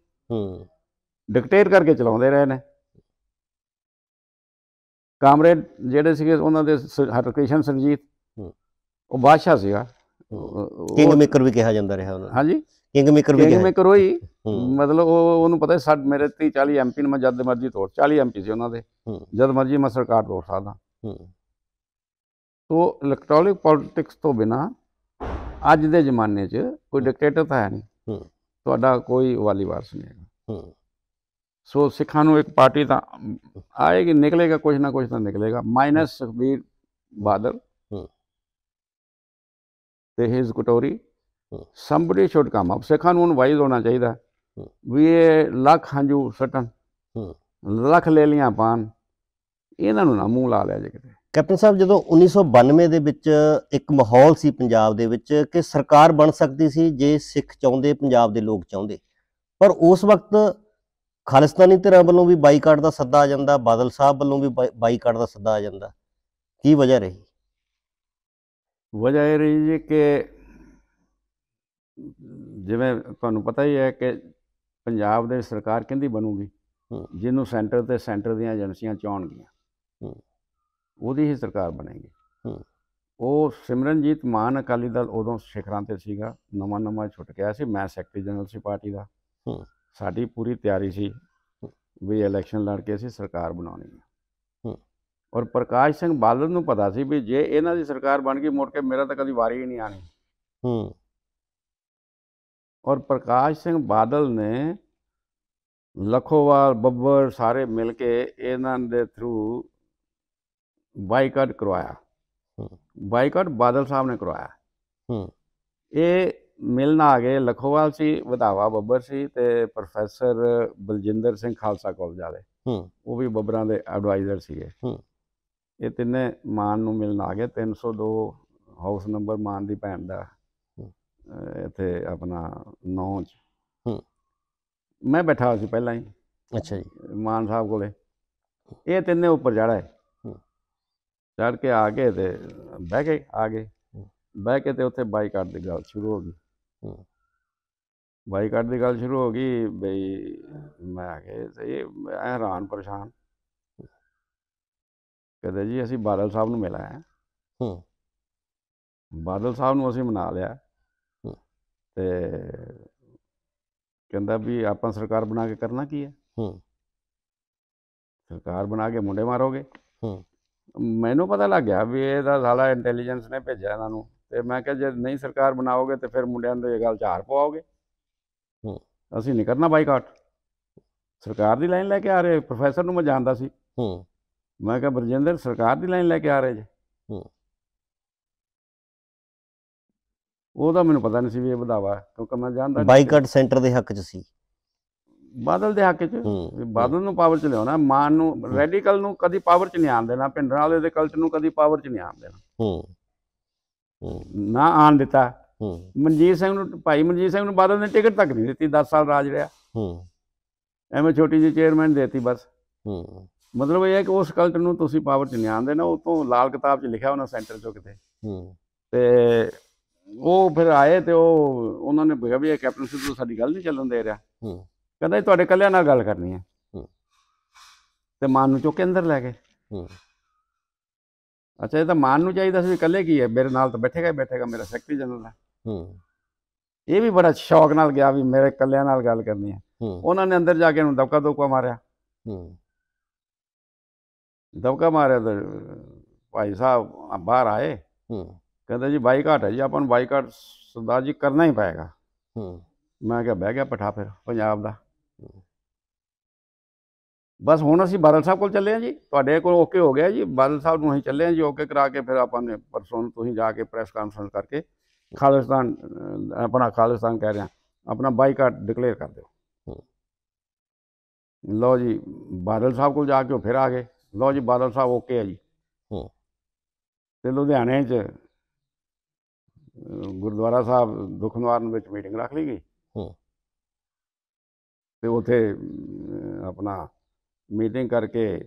ਡਿਕਟੇਟ ਕਰਕੇ ਚਲਾਉਂਦੇ ਰਹੇ ਨੇ ਕਾਮਰੇਡ ਜਿਹੜੇ ਸੀਗੇ ਉਹਨਾਂ ਦੇ ਹਰਕ੍ਰਿਸ਼ਨ ਸਰਜੀਤ ਉਹ ਬਾਦਸ਼ਾਹ ਸੀਗਾ ਕਿੰਗ ਮੇਕਰ ਵੀ ਕਿਹਾ ਜਾਂਦਾ ਰਿਹਾ ਉਹਨਾਂ ਹਾਂਜੀ ਕਿੰਗ ਮੇਕਰ ਵੀ ਕਿਹਾ ਕਿੰਗ ਮੇਕਰ ਹੋਈ ਮਤਲਬ ਉਹ ਉਹਨੂੰ ਪਤਾ ਸਾਡ ਮੇਰੇ 30 40 ਐਮਪੀ ਨੂੰ ਜਦ ਮਰਜੀ ਤੋੜ 40 ਐਮਪੀ ਸੀ ਉਹਨਾਂ ਦੇ ਜਦ ਮਰਜੀ ਮੈਂ ਸਰਕਾਰ ਤੋੜ ਸਕਦਾ ਤੋ ਇਲੈਕਟ੍ਰੋਨਿਕ ਪੋਲਿਟਿਕਸ ਤੋਂ ਬਿਨਾ ਅੱਜ ਦੇ ਜ਼ਮਾਨੇ 'ਚ ਕੋਈ ਡਿਕਟੇਟਰ ਤਾਂ ਹੈ ਨਹੀਂ ਤੁਹਾਡਾ ਕੋਈ ਵਾਲੀ ਵਾਰਸ ਨਹੀਂ ਹੈਗਾ ਸੋ ਸਿੱਖਾਂ ਨੂੰ ਇੱਕ ਪਾਰਟੀ ਤਾਂ ਆਏਗੀ ਨਿਕਲੇਗਾ ਕੁਝ ਨਾ ਕੁਝ ਤਾਂ ਨਿਕਲੇਗਾ ਮਾਈਨਸ ਸੁਖਬੀਰ ਬਾਦਲ ਤੇ ਹਿਸ ਕਟੋਰੀ ਸੰਬੜੀ ਛੋਟ ਕੰਮ ਆ ਸਿੱਖਾਂ ਨੂੰ ਵਾਈਜ਼ ਹੋਣਾ ਚਾਹੀਦਾ ਵੀ ਇਹ ਲੱਖ ਹੰਝੂ ਸਟਣ ਲੱਖ ਲੈ ਲੀਆਂ ਪਾਨ ਇਹਨਾਂ ਨੂੰ ਨਾ ਮੂੰਹ ਲਾ ਲਿਆ ਜੇ ਕਿਤੇ ਕੈਪਟਨ ਸਾਹਿਬ ਜਦੋਂ 1992 ਦੇ ਵਿੱਚ ਇੱਕ ਮਾਹੌਲ ਸੀ ਪੰਜਾਬ ਦੇ ਵਿੱਚ ਕਿ ਸਰਕਾਰ ਬਣ ਸਕਦੀ ਸੀ ਜੇ ਸਿੱਖ ਚਾਹੁੰਦੇ ਪੰਜਾਬ ਦੇ ਲੋਕ ਚਾਹੁੰਦੇ ਪਰ ਉਸ ਵਕਤ ਖਾਲਿਸਤਾਨੀ ਧਿਰਾਂ ਵੱਲੋਂ ਵੀ ਬਾਈਕਾਟ ਦਾ ਸੱਦਾ ਆ ਜਾਂਦਾ ਬਾਦਲ ਸਾਹਿਬ ਵੱਲੋਂ ਵੀ ਬਾਈਕਾਟ ਦਾ ਸੱਦਾ ਆ ਜਾਂਦਾ ਕੀ ਵਜ੍ਹਾ ਰਹੀ ਵਜ੍ਹਾ ਇਹ ਰਹੀ ਜੀ ਕਿ ਜਿਵੇਂ ਤੁਹਾਨੂੰ ਪਤਾ ਹੀ ਹੈ ਕਿ ਪੰਜਾਬ ਦੇ ਸਰਕਾਰ ਕਹਿੰਦੀ ਬਣੂਗੀ ਜਿਹਨੂੰ ਸੈਂਟਰ ਤੇ ਸੈਂਟਰ ਦੀਆਂ ਏਜੰਸੀਆਂ ਚਾਹਣਗੀਆਂ ਉਹਦੀ ਹੀ ਸਰਕਾਰ ਬਣੇਗੀ ਉਹ ਸਿਮਰਨਜੀਤ ਮਾਨ ਅਕਾਲੀ ਦਲ ਉਦੋਂ ਸਿਖਰਾਂ ਤੇ ਸੀਗਾ ਨਵਾਂ ਨਵਾਂ ਛੁੱਟ ਗਿਆ ਸੀ ਮੈਂ ਸੈਕਟਰੀ ਜਨਰਲ ਸੀ ਪਾਰਟੀ ਦਾ ਸਾਡੀ ਪੂਰੀ ਤਿਆਰੀ ਸੀ ਵੀ ਇਲੈਕਸ਼ਨ ਲੜ ਕੇ ਅਸੀਂ ਸਰਕਾਰ ਬਣਾਉਣੀ ਹੈ ਔਰ ਪ੍ਰਕਾਸ਼ ਸਿੰਘ ਬਾਦਲ ਨੂੰ ਪਤਾ ਸੀ ਵੀ ਜੇ ਇਹਨਾਂ ਦੀ ਸਰਕਾਰ ਬਣ ਗਈ ਮੁੜ ਕੇ ਮੇਰਾ ਤਾਂ ਕਦੀ ਵਾਰੀ ਹੀ ਨਹੀਂ ਆਣੀ ਹੂੰ ਔਰ ਪ੍ਰਕਾਸ਼ ਸਿੰਘ ਬਾਦਲ ਨੇ ਲਖੋਵਾਲ ਬੱਬਰ ਸਾਰੇ ਮਿਲ ਕੇ ਇਹਨਾਂ ਦੇ ਥਰੂ ਬਾਈਕਾਟ ਕਰਵਾਇਆ ਹੂੰ ਬਾਈਕਾਟ ਬਾਦਲ ਸਾਹਿਬ ਨੇ ਕਰਵਾਇਆ ਹੂੰ ਇਹ ਮਿਲਣ ਆ ਗਏ ਲਖੋਵਾਲ ਸੀ ਵਧਾਵਾ ਬੱਬਰ ਸੀ ਤੇ ਪ੍ਰੋਫੈਸਰ ਬਲਜਿੰਦਰ ਸਿੰਘ ਖਾਲਸਾ ਕਾਲਜ ਵਾਲੇ ਉਹ ਵੀ ਬੱਬਰਾਂ ਦੇ ਐਡਵਾਈਜ਼ਰ ਸੀਗੇ ਇਹ ਤਿੰਨੇ ਮਾਨ ਨੂੰ ਮਿਲਣ ਆ ਗਏ 302 ਹਾਊਸ ਨੰਬਰ ਮਾਨ ਦੀ ਭੈਣ ਦਾ ਇੱਥੇ ਆਪਣਾ ਨੌਂ ਚ ਮੈਂ ਬੈਠਾ ਸੀ ਪਹਿਲਾਂ ਹੀ ਅੱਛਾ ਜੀ ਮਾਨ ਸਾਹਿਬ ਕੋਲੇ ਇਹ ਤਿੰਨੇ ਉੱਪਰ ਜਾੜਾ ਹੈ ਚੜ ਕੇ ਆ ਗਏ ਤੇ ਬਹਿ ਗਏ ਆ ਗਏ ਬਹਿ ਕੇ ਤੇ ਉੱਥੇ ਬਾਈਕਾਟ ਦੀ ਗੱਲ ਸ਼ੁਰੂ ਹੋ ਗਈ ਬਾਈਕਾਟ ਦੀ ਗੱਲ ਸ਼ੁਰੂ ਹੋ ਗਈ ਬਈ ਮੈਂ ਆ ਕੇ ਸਹੀ ਹੈਰਾਨ ਪਰੇਸ਼ਾਨ ਕਹਿੰਦੇ ਜੀ ਅਸੀਂ ਬਾਦਲ ਸਾਹਿਬ ਨੂੰ ਮਿਲਾਇਆ ਹੂੰ ਬਾਦਲ ਸਾਹਿਬ ਨੂੰ ਅਸੀਂ ਮਨਾ ਲਿਆ ਤੇ ਕਹਿੰਦਾ ਵੀ ਆਪਾਂ ਸਰਕਾਰ ਬਣਾ ਕੇ ਕਰਨਾ ਕੀ ਹੈ ਹੂੰ ਸਰਕਾਰ ਬਣਾ ਕੇ ਮੁੰਡੇ ਮਾਰੋਗੇ ਹੂੰ ਮੈਨੂੰ ਪਤਾ ਲੱਗ ਗਿਆ ਵੀ ਇਹਦਾ ਸਾਲਾ ਇੰਟੈਲੀਜੈਂਸ ਨੇ ਭੇਜਿਆ ਇਹਨਾਂ ਨੂੰ ਤੇ ਮੈਂ ਕਿਹਾ ਜੇ ਨਹੀਂ ਸਰਕਾਰ ਬਣਾਓਗੇ ਤੇ ਫਿਰ ਮੁੰਡਿਆਂ ਦੇ ਗੱਲ ਪਾਓਗੇ ਹੂੰ ਅਸੀਂ ਨਹੀਂ ਕਰਨਾ ਬਾਈਕਾਟ ਸਰਕਾਰ ਦੀ ਲਾਈਨ ਲੈ ਕੇ ਆ ਰਹੇ ਪ੍ਰੋਫੈਸਰ ਨੂੰ ਮੈਂ ਜਾਣਦਾ ਸੀ ਹੂੰ ਮੈਂ ਕਿਹਾ ਬਰਜਿੰਦਰ ਸਰਕਾਰ ਦੀ ਲਾਈਨ ਲੈ ਕੇ ਆ ਰਹੇ ਜੇ ਹੂੰ ਉਹਦਾ ਮੈਨੂੰ ਪਤਾ ਨਹੀਂ ਸੀ ਵੀ ਇਹ ਵਧਾਵਾ ਕਿਉਂਕਿ ਮੈਂ ਜਾਣਦਾ ਬਾਈਕਾਟ ਸੈਂਟਰ ਦੇ ਹੱਕ 'ਚ ਸੀ ਬਾਦਲ ਦੇ ਹੱਕ 'ਚ ਬਾਦਲ ਨੂੰ ਪਾਵਰ 'ਚ ਲਿਆਉਣਾ ਮਾਨ ਨੂੰ ਰੈਡੀਕਲ ਨੂੰ ਕਦੀ ਪਾਵਰ 'ਚ ਨਹੀਂ ਆਣ ਦੇਣਾ ਪਿੰਡਰਾਂ ਵਾਲੇ ਦੇ ਕਲਚਰ ਨੂੰ ਕਦੀ ਪਾਵਰ 'ਚ ਨਹੀਂ ਆਣ ਦੇਣਾ ਹੂੰ ਨਾ ਆਣ ਦਿੱਤਾ ਮਨਜੀਤ ਸਿੰਘ ਨੂੰ ਭਾਈ ਮਨਜੀਤ ਸਿੰਘ ਨੂੰ ਬਾਦਲ ਨੇ ਟਿਕਟ ਤੱਕ ਨਹੀਂ ਦਿੱਤੀ 10 ਸਾਲ ਰਾਜ ਰਿਹਾ ਐਵੇਂ ਛੋਟੀ ਜਿਹੀ ਚੇਅਰਮੈਨ ਦੇਤੀ ਬਸ ਮਤਲਬ ਇਹ ਹੈ ਕਿ ਉਸ ਕਲਟ ਨੂੰ ਤੁਸੀਂ ਪਾਵਰ ਚ ਨਿਆਂ ਦੇਣਾ ਉਹ ਤੋਂ ਲਾਲ ਕਿਤਾਬ ਚ ਲਿਖਿਆ ਉਹਨਾਂ ਸੈਂਟਰ ਚੋਂ ਕਿਤੇ ਤੇ ਉਹ ਫਿਰ ਆਏ ਤੇ ਉਹ ਉਹਨਾਂ ਨੇ ਕਿਹਾ ਵੀ ਇਹ ਕੈਪਟਨ ਸਿੱਧੂ ਸਾਡੀ ਗੱਲ ਨਹੀਂ ਚੱਲਣ ਦੇ ਰਿਹਾ ਕਹਿੰਦਾ ਤੁਹਾਡੇ ਕੱਲਿਆਂ ਨਾਲ ਗੱਲ ਕਰਨੀ ਹੈ ਤੇ ਮਾਨ ਨੂੰ ਚੁੱਕ ਕੇ ਅੰਦਰ ਲੈ ਗਏ ਅੱਛਾ ਇਹ ਤਾਂ ਮਾਨ ਨੂੰ ਚਾਹੀਦਾ ਸੀ ਇਕੱਲੇ ਕੀ ਹੈ ਮੇਰੇ ਨਾਲ ਤਾਂ ਬੈਠੇਗਾ ਹੀ ਬੈਠੇਗਾ ਮੇਰਾ ਸੈਕਟਰੀ ਜਨਰਲ ਹੈ ਹੂੰ ਇਹ ਵੀ ਬੜਾ ਸ਼ੌਕ ਨਾਲ ਗਿਆ ਵੀ ਮੇਰੇ ਇਕੱਲਿਆਂ ਨਾਲ ਗੱਲ ਕਰਨੀ ਹੈ ਉਹਨਾਂ ਨੇ ਅੰਦਰ ਜਾ ਕੇ ਉਹਨੂੰ ਦਬਕਾ ਦੋਕਾ ਮਾਰਿਆ ਹੂੰ ਦਬਕਾ ਮਾਰਿਆ ਤਾਂ ਭਾਈ ਸਾਹਿਬ ਬਾਹਰ ਆਏ ਹੂੰ ਕਹਿੰਦਾ ਜੀ ਬਾਈਕਾਟ ਹੈ ਜੀ ਆਪਾਂ ਨੂੰ ਬਾਈਕਾਟ ਸਰਦਾਰ ਜੀ ਕਰਨਾ ਹੀ ਪਏਗਾ ਹੂੰ ਮੈਂ ਕਿਹਾ ਬਹਿ ਗਿਆ ਪਠਾ ਫਿਰ ਪੰਜਾਬ ਦਾ ਬਸ ਹੁਣ ਅਸੀਂ ਬਾਦਲ ਸਾਹਿਬ ਕੋਲ ਚੱਲੇ ਆ ਜੀ ਤੁਹਾਡੇ ਕੋਲ ਓਕੇ ਹੋ ਗਿਆ ਜੀ ਬਾਦਲ ਸਾਹਿਬ ਨੂੰ ਅਸੀਂ ਚੱਲੇ ਆ ਜੀ ਓਕੇ ਕਰਾ ਕੇ ਫਿਰ ਆਪਾਂ ਨੇ ਪਰਸੋਂ ਤੁਸੀਂ ਜਾ ਕੇ ਪ੍ਰੈਸ ਕਾਨਫਰੰਸ ਕਰਕੇ ਖਾਲਿਸਤਾਨ ਆਪਣਾ ਖਾਲਿਸਤਾਨ ਕਹਿ ਰਿਹਾ ਆਪਣਾ ਬਾਈਕਾਟ ਡਿਕਲੇਅਰ ਕਰ ਦਿਓ ਲਓ ਜੀ ਬਾਦਲ ਸਾਹਿਬ ਕੋਲ ਜਾ ਕੇ ਫਿਰ ਆ ਗਏ ਲਓ ਜੀ ਬਾਦਲ ਸਾਹਿਬ ਓਕੇ ਆ ਜੀ ਤੇ ਲੁਧਿਆਣੇ 'ਚ ਗੁਰਦੁਆਰਾ ਸਾਹਿਬ ਦੁਖਨਵਾਰਨ ਵਿੱਚ ਮੀਟਿੰਗ ਰੱਖ ਲਈ ਗਈ ਤੇ ਉਥੇ ਆਪਣਾ ਮੀਟਿੰਗ ਕਰਕੇ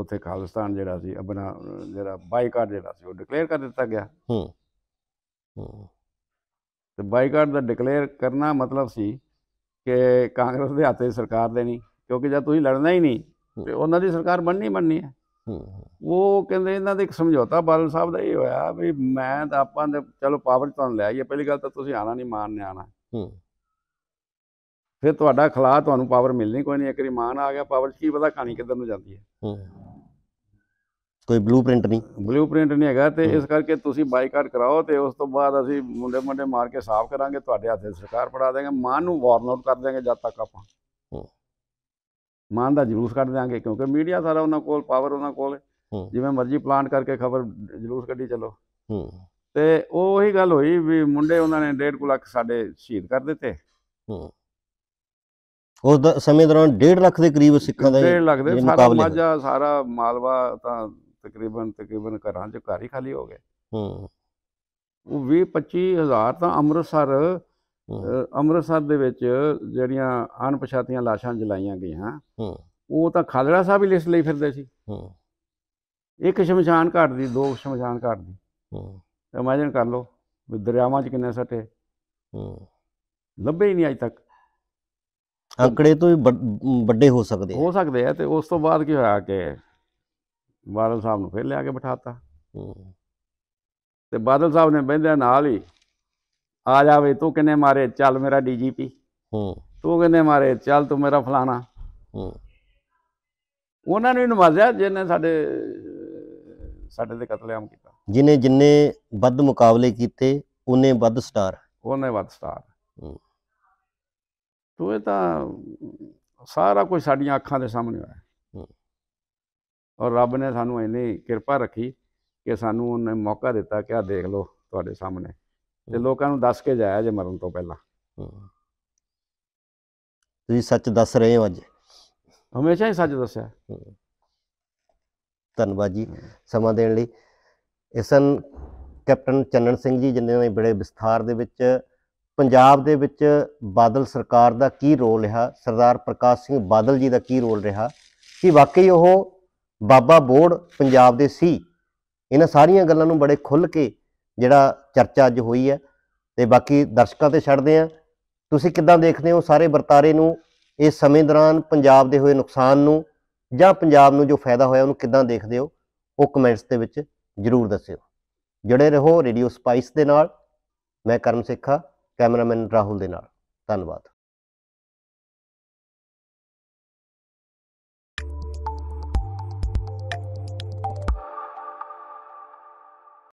ਉੱਥੇ ਖਾਲਿਸਤਾਨ ਜਿਹੜਾ ਸੀ ਆਪਣਾ ਜਿਹੜਾ ਬਾਈਕਾਟ ਜਿਹੜਾ ਸੀ ਉਹ ਡਿਕਲੇਅਰ ਕਰ ਦਿੱਤਾ ਗਿਆ ਹੂੰ ਤੇ ਬਾਈਕਾਟ ਦਾ ਡਿਕਲੇਅਰ ਕਰਨਾ ਮਤਲਬ ਸੀ ਕਿ ਕਾਂਗਰਸ ਦੇ ਹੱਥੇ ਸਰਕਾਰ ਦੇਣੀ ਕਿਉਂਕਿ ਜਦ ਤੁਸੀਂ ਲੜਨਾ ਹੀ ਨਹੀਂ ਤੇ ਉਹਨਾਂ ਦੀ ਸਰਕਾਰ ਬਣਨੀ ਬਣਨੀ ਹੈ ਉਹ ਕਹਿੰਦੇ ਇਹਨਾਂ ਦੇ ਇੱਕ ਸਮਝੌਤਾ ਬਾਦਲ ਸਾਹਿਬ ਦਾ ਇਹ ਹੋਇਆ ਵੀ ਮੈਂ ਤਾਂ ਆਪਾਂ ਦੇ ਚਲੋ ਪਾਵਰ ਤੁਹਾਨੂੰ ਲੈ ਆਈਏ ਪਹਿਲੀ ਗੱਲ ਤਾਂ ਤੁਸੀਂ ਆਣਾ ਨਹੀਂ ਮਾਨ ਨੇ ਆਣਾ ਫਿਰ ਤੁਹਾਡਾ ਖਲਾ ਤੁਹਾਨੂੰ ਪਾਵਰ ਮਿਲਣੀ ਕੋਈ ਨਹੀਂ ਇੱਕ ਰਿਮਾਨ ਆ ਗਿਆ ਪਾਵਰ ਕੀ ਪਤਾ ਕਹਾਣੀ ਕਿੱਧਰ ਨੂੰ ਜਾਂਦੀ ਹੈ ਕੋਈ ਬਲੂਪ੍ਰਿੰਟ ਨਹੀਂ ਬਲੂਪ੍ਰਿੰਟ ਨਹੀਂ ਹੈਗਾ ਤੇ ਇਸ ਕਰਕੇ ਤੁਸੀਂ ਬਾਈਕਾਟ ਕਰਾਓ ਤੇ ਉਸ ਤੋਂ ਬਾਅਦ ਅਸੀਂ ਮੁੰਡੇ ਮੁੰਡੇ ਮਾਰ ਕੇ ਸਾਫ਼ ਕਰਾਂਗੇ ਤੁਹਾਡੇ ਹੱਥੇ ਸਰਕਾਰ ਪੜਾ ਦੇਗੇ ਮਾਨ ਨੂੰ ਵਾਰਨ ਆਊਟ ਕਰ ਦੇਗੇ ਜਦ ਤੱਕ ਆਪਾਂ ਮਾਨ ਦਾ ਜਲੂਸ ਕੱਢ ਦੇਾਂਗੇ ਕਿਉਂਕਿ ਮੀਡੀਆ ਸਾਰਾ ਉਹਨਾਂ ਕੋਲ ਪਾਵਰ ਉਹਨਾਂ ਕੋਲ ਜਿਵੇਂ ਮਰਜ਼ੀ ਪਲਾਨ ਕਰਕੇ ਖਬਰ ਜਲੂਸ ਕੱਢੀ ਚਲੋ ਤੇ ਉਹ ਉਹੀ ਗੱਲ ਹੋਈ ਵੀ ਮੁੰਡੇ ਉਹਨਾਂ ਨੇ 1.5 ਲੱਖ ਸਾਡੇ ਸ਼ਹੀਦ ਕਰ ਦਿੱਤੇ ਉਸ ਦਾ ਸਮੇਂ ਦੌਰਾਨ 1.5 ਲੱਖ ਦੇ ਕਰੀਬ ਸਿੱਖਾਂ ਦਾ ਇਹ 1.5 ਲੱਖ ਦੇ ਸਾਰਾ ਮਾਝਾ ਸਾਰਾ ਮਾਲਵਾ ਤਾਂ ਤਕਰੀਬਨ ਤਕਰੀਬਨ ਘਰਾਂ 'ਚ ਘਰ ਹੀ ਖਾਲੀ ਹੋ ਗਏ ਹੂੰ ਉਹ 20 25000 ਤਾਂ ਅੰਮ੍ਰਿਤਸਰ ਅੰਮ੍ਰਿਤਸਰ ਦੇ ਵਿੱਚ ਜਿਹੜੀਆਂ ਅਣਪਛਾਤੀਆਂ ਲਾਸ਼ਾਂ ਜਲਾਈਆਂ ਗਈਆਂ ਹੂੰ ਉਹ ਤਾਂ ਖਾਲੜਾ ਸਾਹਿਬ ਹੀ ਲਿਸਟ ਲਈ ਫਿਰਦੇ ਸੀ ਹੂੰ ਇੱਕ ਸ਼ਮਸ਼ਾਨ ਘਾਟ ਦੀ ਦੋ ਸ਼ਮਸ਼ਾਨ ਘਾਟ ਦੀ ਹੂੰ ਇਮੇਜਿਨ ਕਰ ਲਓ ਦਰਿਆਵਾਂ 'ਚ ਕਿੰਨੇ ਸੱਟੇ ਹੂੰ ਲੱਭੇ ਹੀ ਨਹੀਂ ਅਜੇ ਤੱਕ ਅੰਕੜੇ ਤੋਂ ਵੀ ਵੱਡੇ ਹੋ ਸਕਦੇ ਹੋ ਸਕਦੇ ਆ ਤੇ ਉਸ ਤੋਂ ਬਾਅਦ ਕੀ ਹੋਇਆ ਕਿ ਬਾਦਲ ਸਾਹਿਬ ਨੂੰ ਫੇਰ ਲਿਆ ਕੇ ਬਿਠਾਤਾ ਤੇ ਬਾਦਲ ਸਾਹਿਬ ਨੇ ਬੰਦਿਆਂ ਨਾਲ ਹੀ ਆ ਜਾਵੇ ਤੂੰ ਕਿੰਨੇ ਮਾਰੇ ਚੱਲ ਮੇਰਾ ਡੀਜੀਪੀ ਹੂੰ ਤੂੰ ਕਿੰਨੇ ਮਾਰੇ ਚੱਲ ਤੂੰ ਮੇਰਾ ਫਲਾਣਾ ਹੂੰ ਉਹਨਾਂ ਨੂੰ ਨਵਾਜ਼ਿਆ ਜਿਹਨੇ ਸਾਡੇ ਸਾਡੇ ਦੇ ਕਤਲੇਆਮ ਕੀਤਾ ਜਿਨੇ ਜਿੰਨੇ ਵੱਧ ਮੁਕਾਬਲੇ ਕੀਤੇ ਉਹਨੇ ਵੱਧ ਸਟਾਰ ਉਹਨੇ ਵੱਧ ਸਟਾਰ ਹੂੰ ਸੋ ਇਹ ਤਾਂ ਸਾਰਾ ਕੁਝ ਸਾਡੀਆਂ ਅੱਖਾਂ ਦੇ ਸਾਹਮਣੇ ਹੋਇਆ ਔਰ ਰੱਬ ਨੇ ਸਾਨੂੰ ਇੰਨੀ ਕਿਰਪਾ ਰੱਖੀ ਕਿ ਸਾਨੂੰ ਉਹਨੇ ਮੌਕਾ ਦਿੱਤਾ ਕਿ ਆ ਦੇਖ ਲਓ ਤੁਹਾਡੇ ਸਾਹਮਣੇ ਤੇ ਲੋਕਾਂ ਨੂੰ ਦੱਸ ਕੇ ਜਾਇਆ ਜੇ ਮਰਨ ਤੋਂ ਪਹਿਲਾਂ ਤੁਸੀਂ ਸੱਚ ਦੱਸ ਰਹੇ ਹੋ ਅੱਜ ਹਮੇਸ਼ਾ ਹੀ ਸੱਚ ਦੱਸਿਆ ਧੰਨਵਾਦ ਜੀ ਸਮਾਂ ਦੇਣ ਲਈ ਇਸਨ ਕੈਪਟਨ ਚੰਨਣ ਸਿੰਘ ਜੀ ਜਿਨ੍ਹਾਂ ਨੇ ਬੜੇ ਵਿਸਥਾਰ ਦੇ ਵਿੱਚ ਪੰਜਾਬ ਦੇ ਵਿੱਚ ਬਾਦਲ ਸਰਕਾਰ ਦਾ ਕੀ ਰੋਲ ਰਿਹਾ ਸਰਦਾਰ ਪ੍ਰਕਾਸ਼ ਸਿੰਘ ਬਾਦਲ ਜੀ ਦਾ ਕੀ ਰੋਲ ਰਿਹਾ ਕਿ ਵਾਕਈ ਉਹ ਬਾਬਾ ਬੋੜ ਪੰਜਾਬ ਦੇ ਸੀ ਇਹਨਾਂ ਸਾਰੀਆਂ ਗੱਲਾਂ ਨੂੰ ਬੜੇ ਖੁੱਲ ਕੇ ਜਿਹੜਾ ਚਰਚਾ ਅੱਜ ਹੋਈ ਹੈ ਤੇ ਬਾਕੀ ਦਰਸ਼ਕਾਂ ਤੇ ਛੱਡਦੇ ਆ ਤੁਸੀਂ ਕਿੱਦਾਂ ਦੇਖਦੇ ਹੋ ਸਾਰੇ ਵਰਤਾਰੇ ਨੂੰ ਇਸ ਸਮੇਂ ਦੌਰਾਨ ਪੰਜਾਬ ਦੇ ਹੋਏ ਨੁਕਸਾਨ ਨੂੰ ਜਾਂ ਪੰਜਾਬ ਨੂੰ ਜੋ ਫਾਇਦਾ ਹੋਇਆ ਉਹਨੂੰ ਕਿੱਦਾਂ ਦੇਖਦੇ ਹੋ ਉਹ ਕਮੈਂਟਸ ਦੇ ਵਿੱਚ ਜਰੂਰ ਦੱਸਿਓ ਜੁੜੇ ਰਹੋ ਰੇਡੀਓ ਸਪਾਈਸ ਦੇ ਨਾਲ ਮੈਂ ਕਰਮ ਸਿੱਖਾ ਕੈਮਰਾਮੈਨ ਰਾਹੁਲ ਦੇ ਨਾਲ ਧੰਨਵਾਦ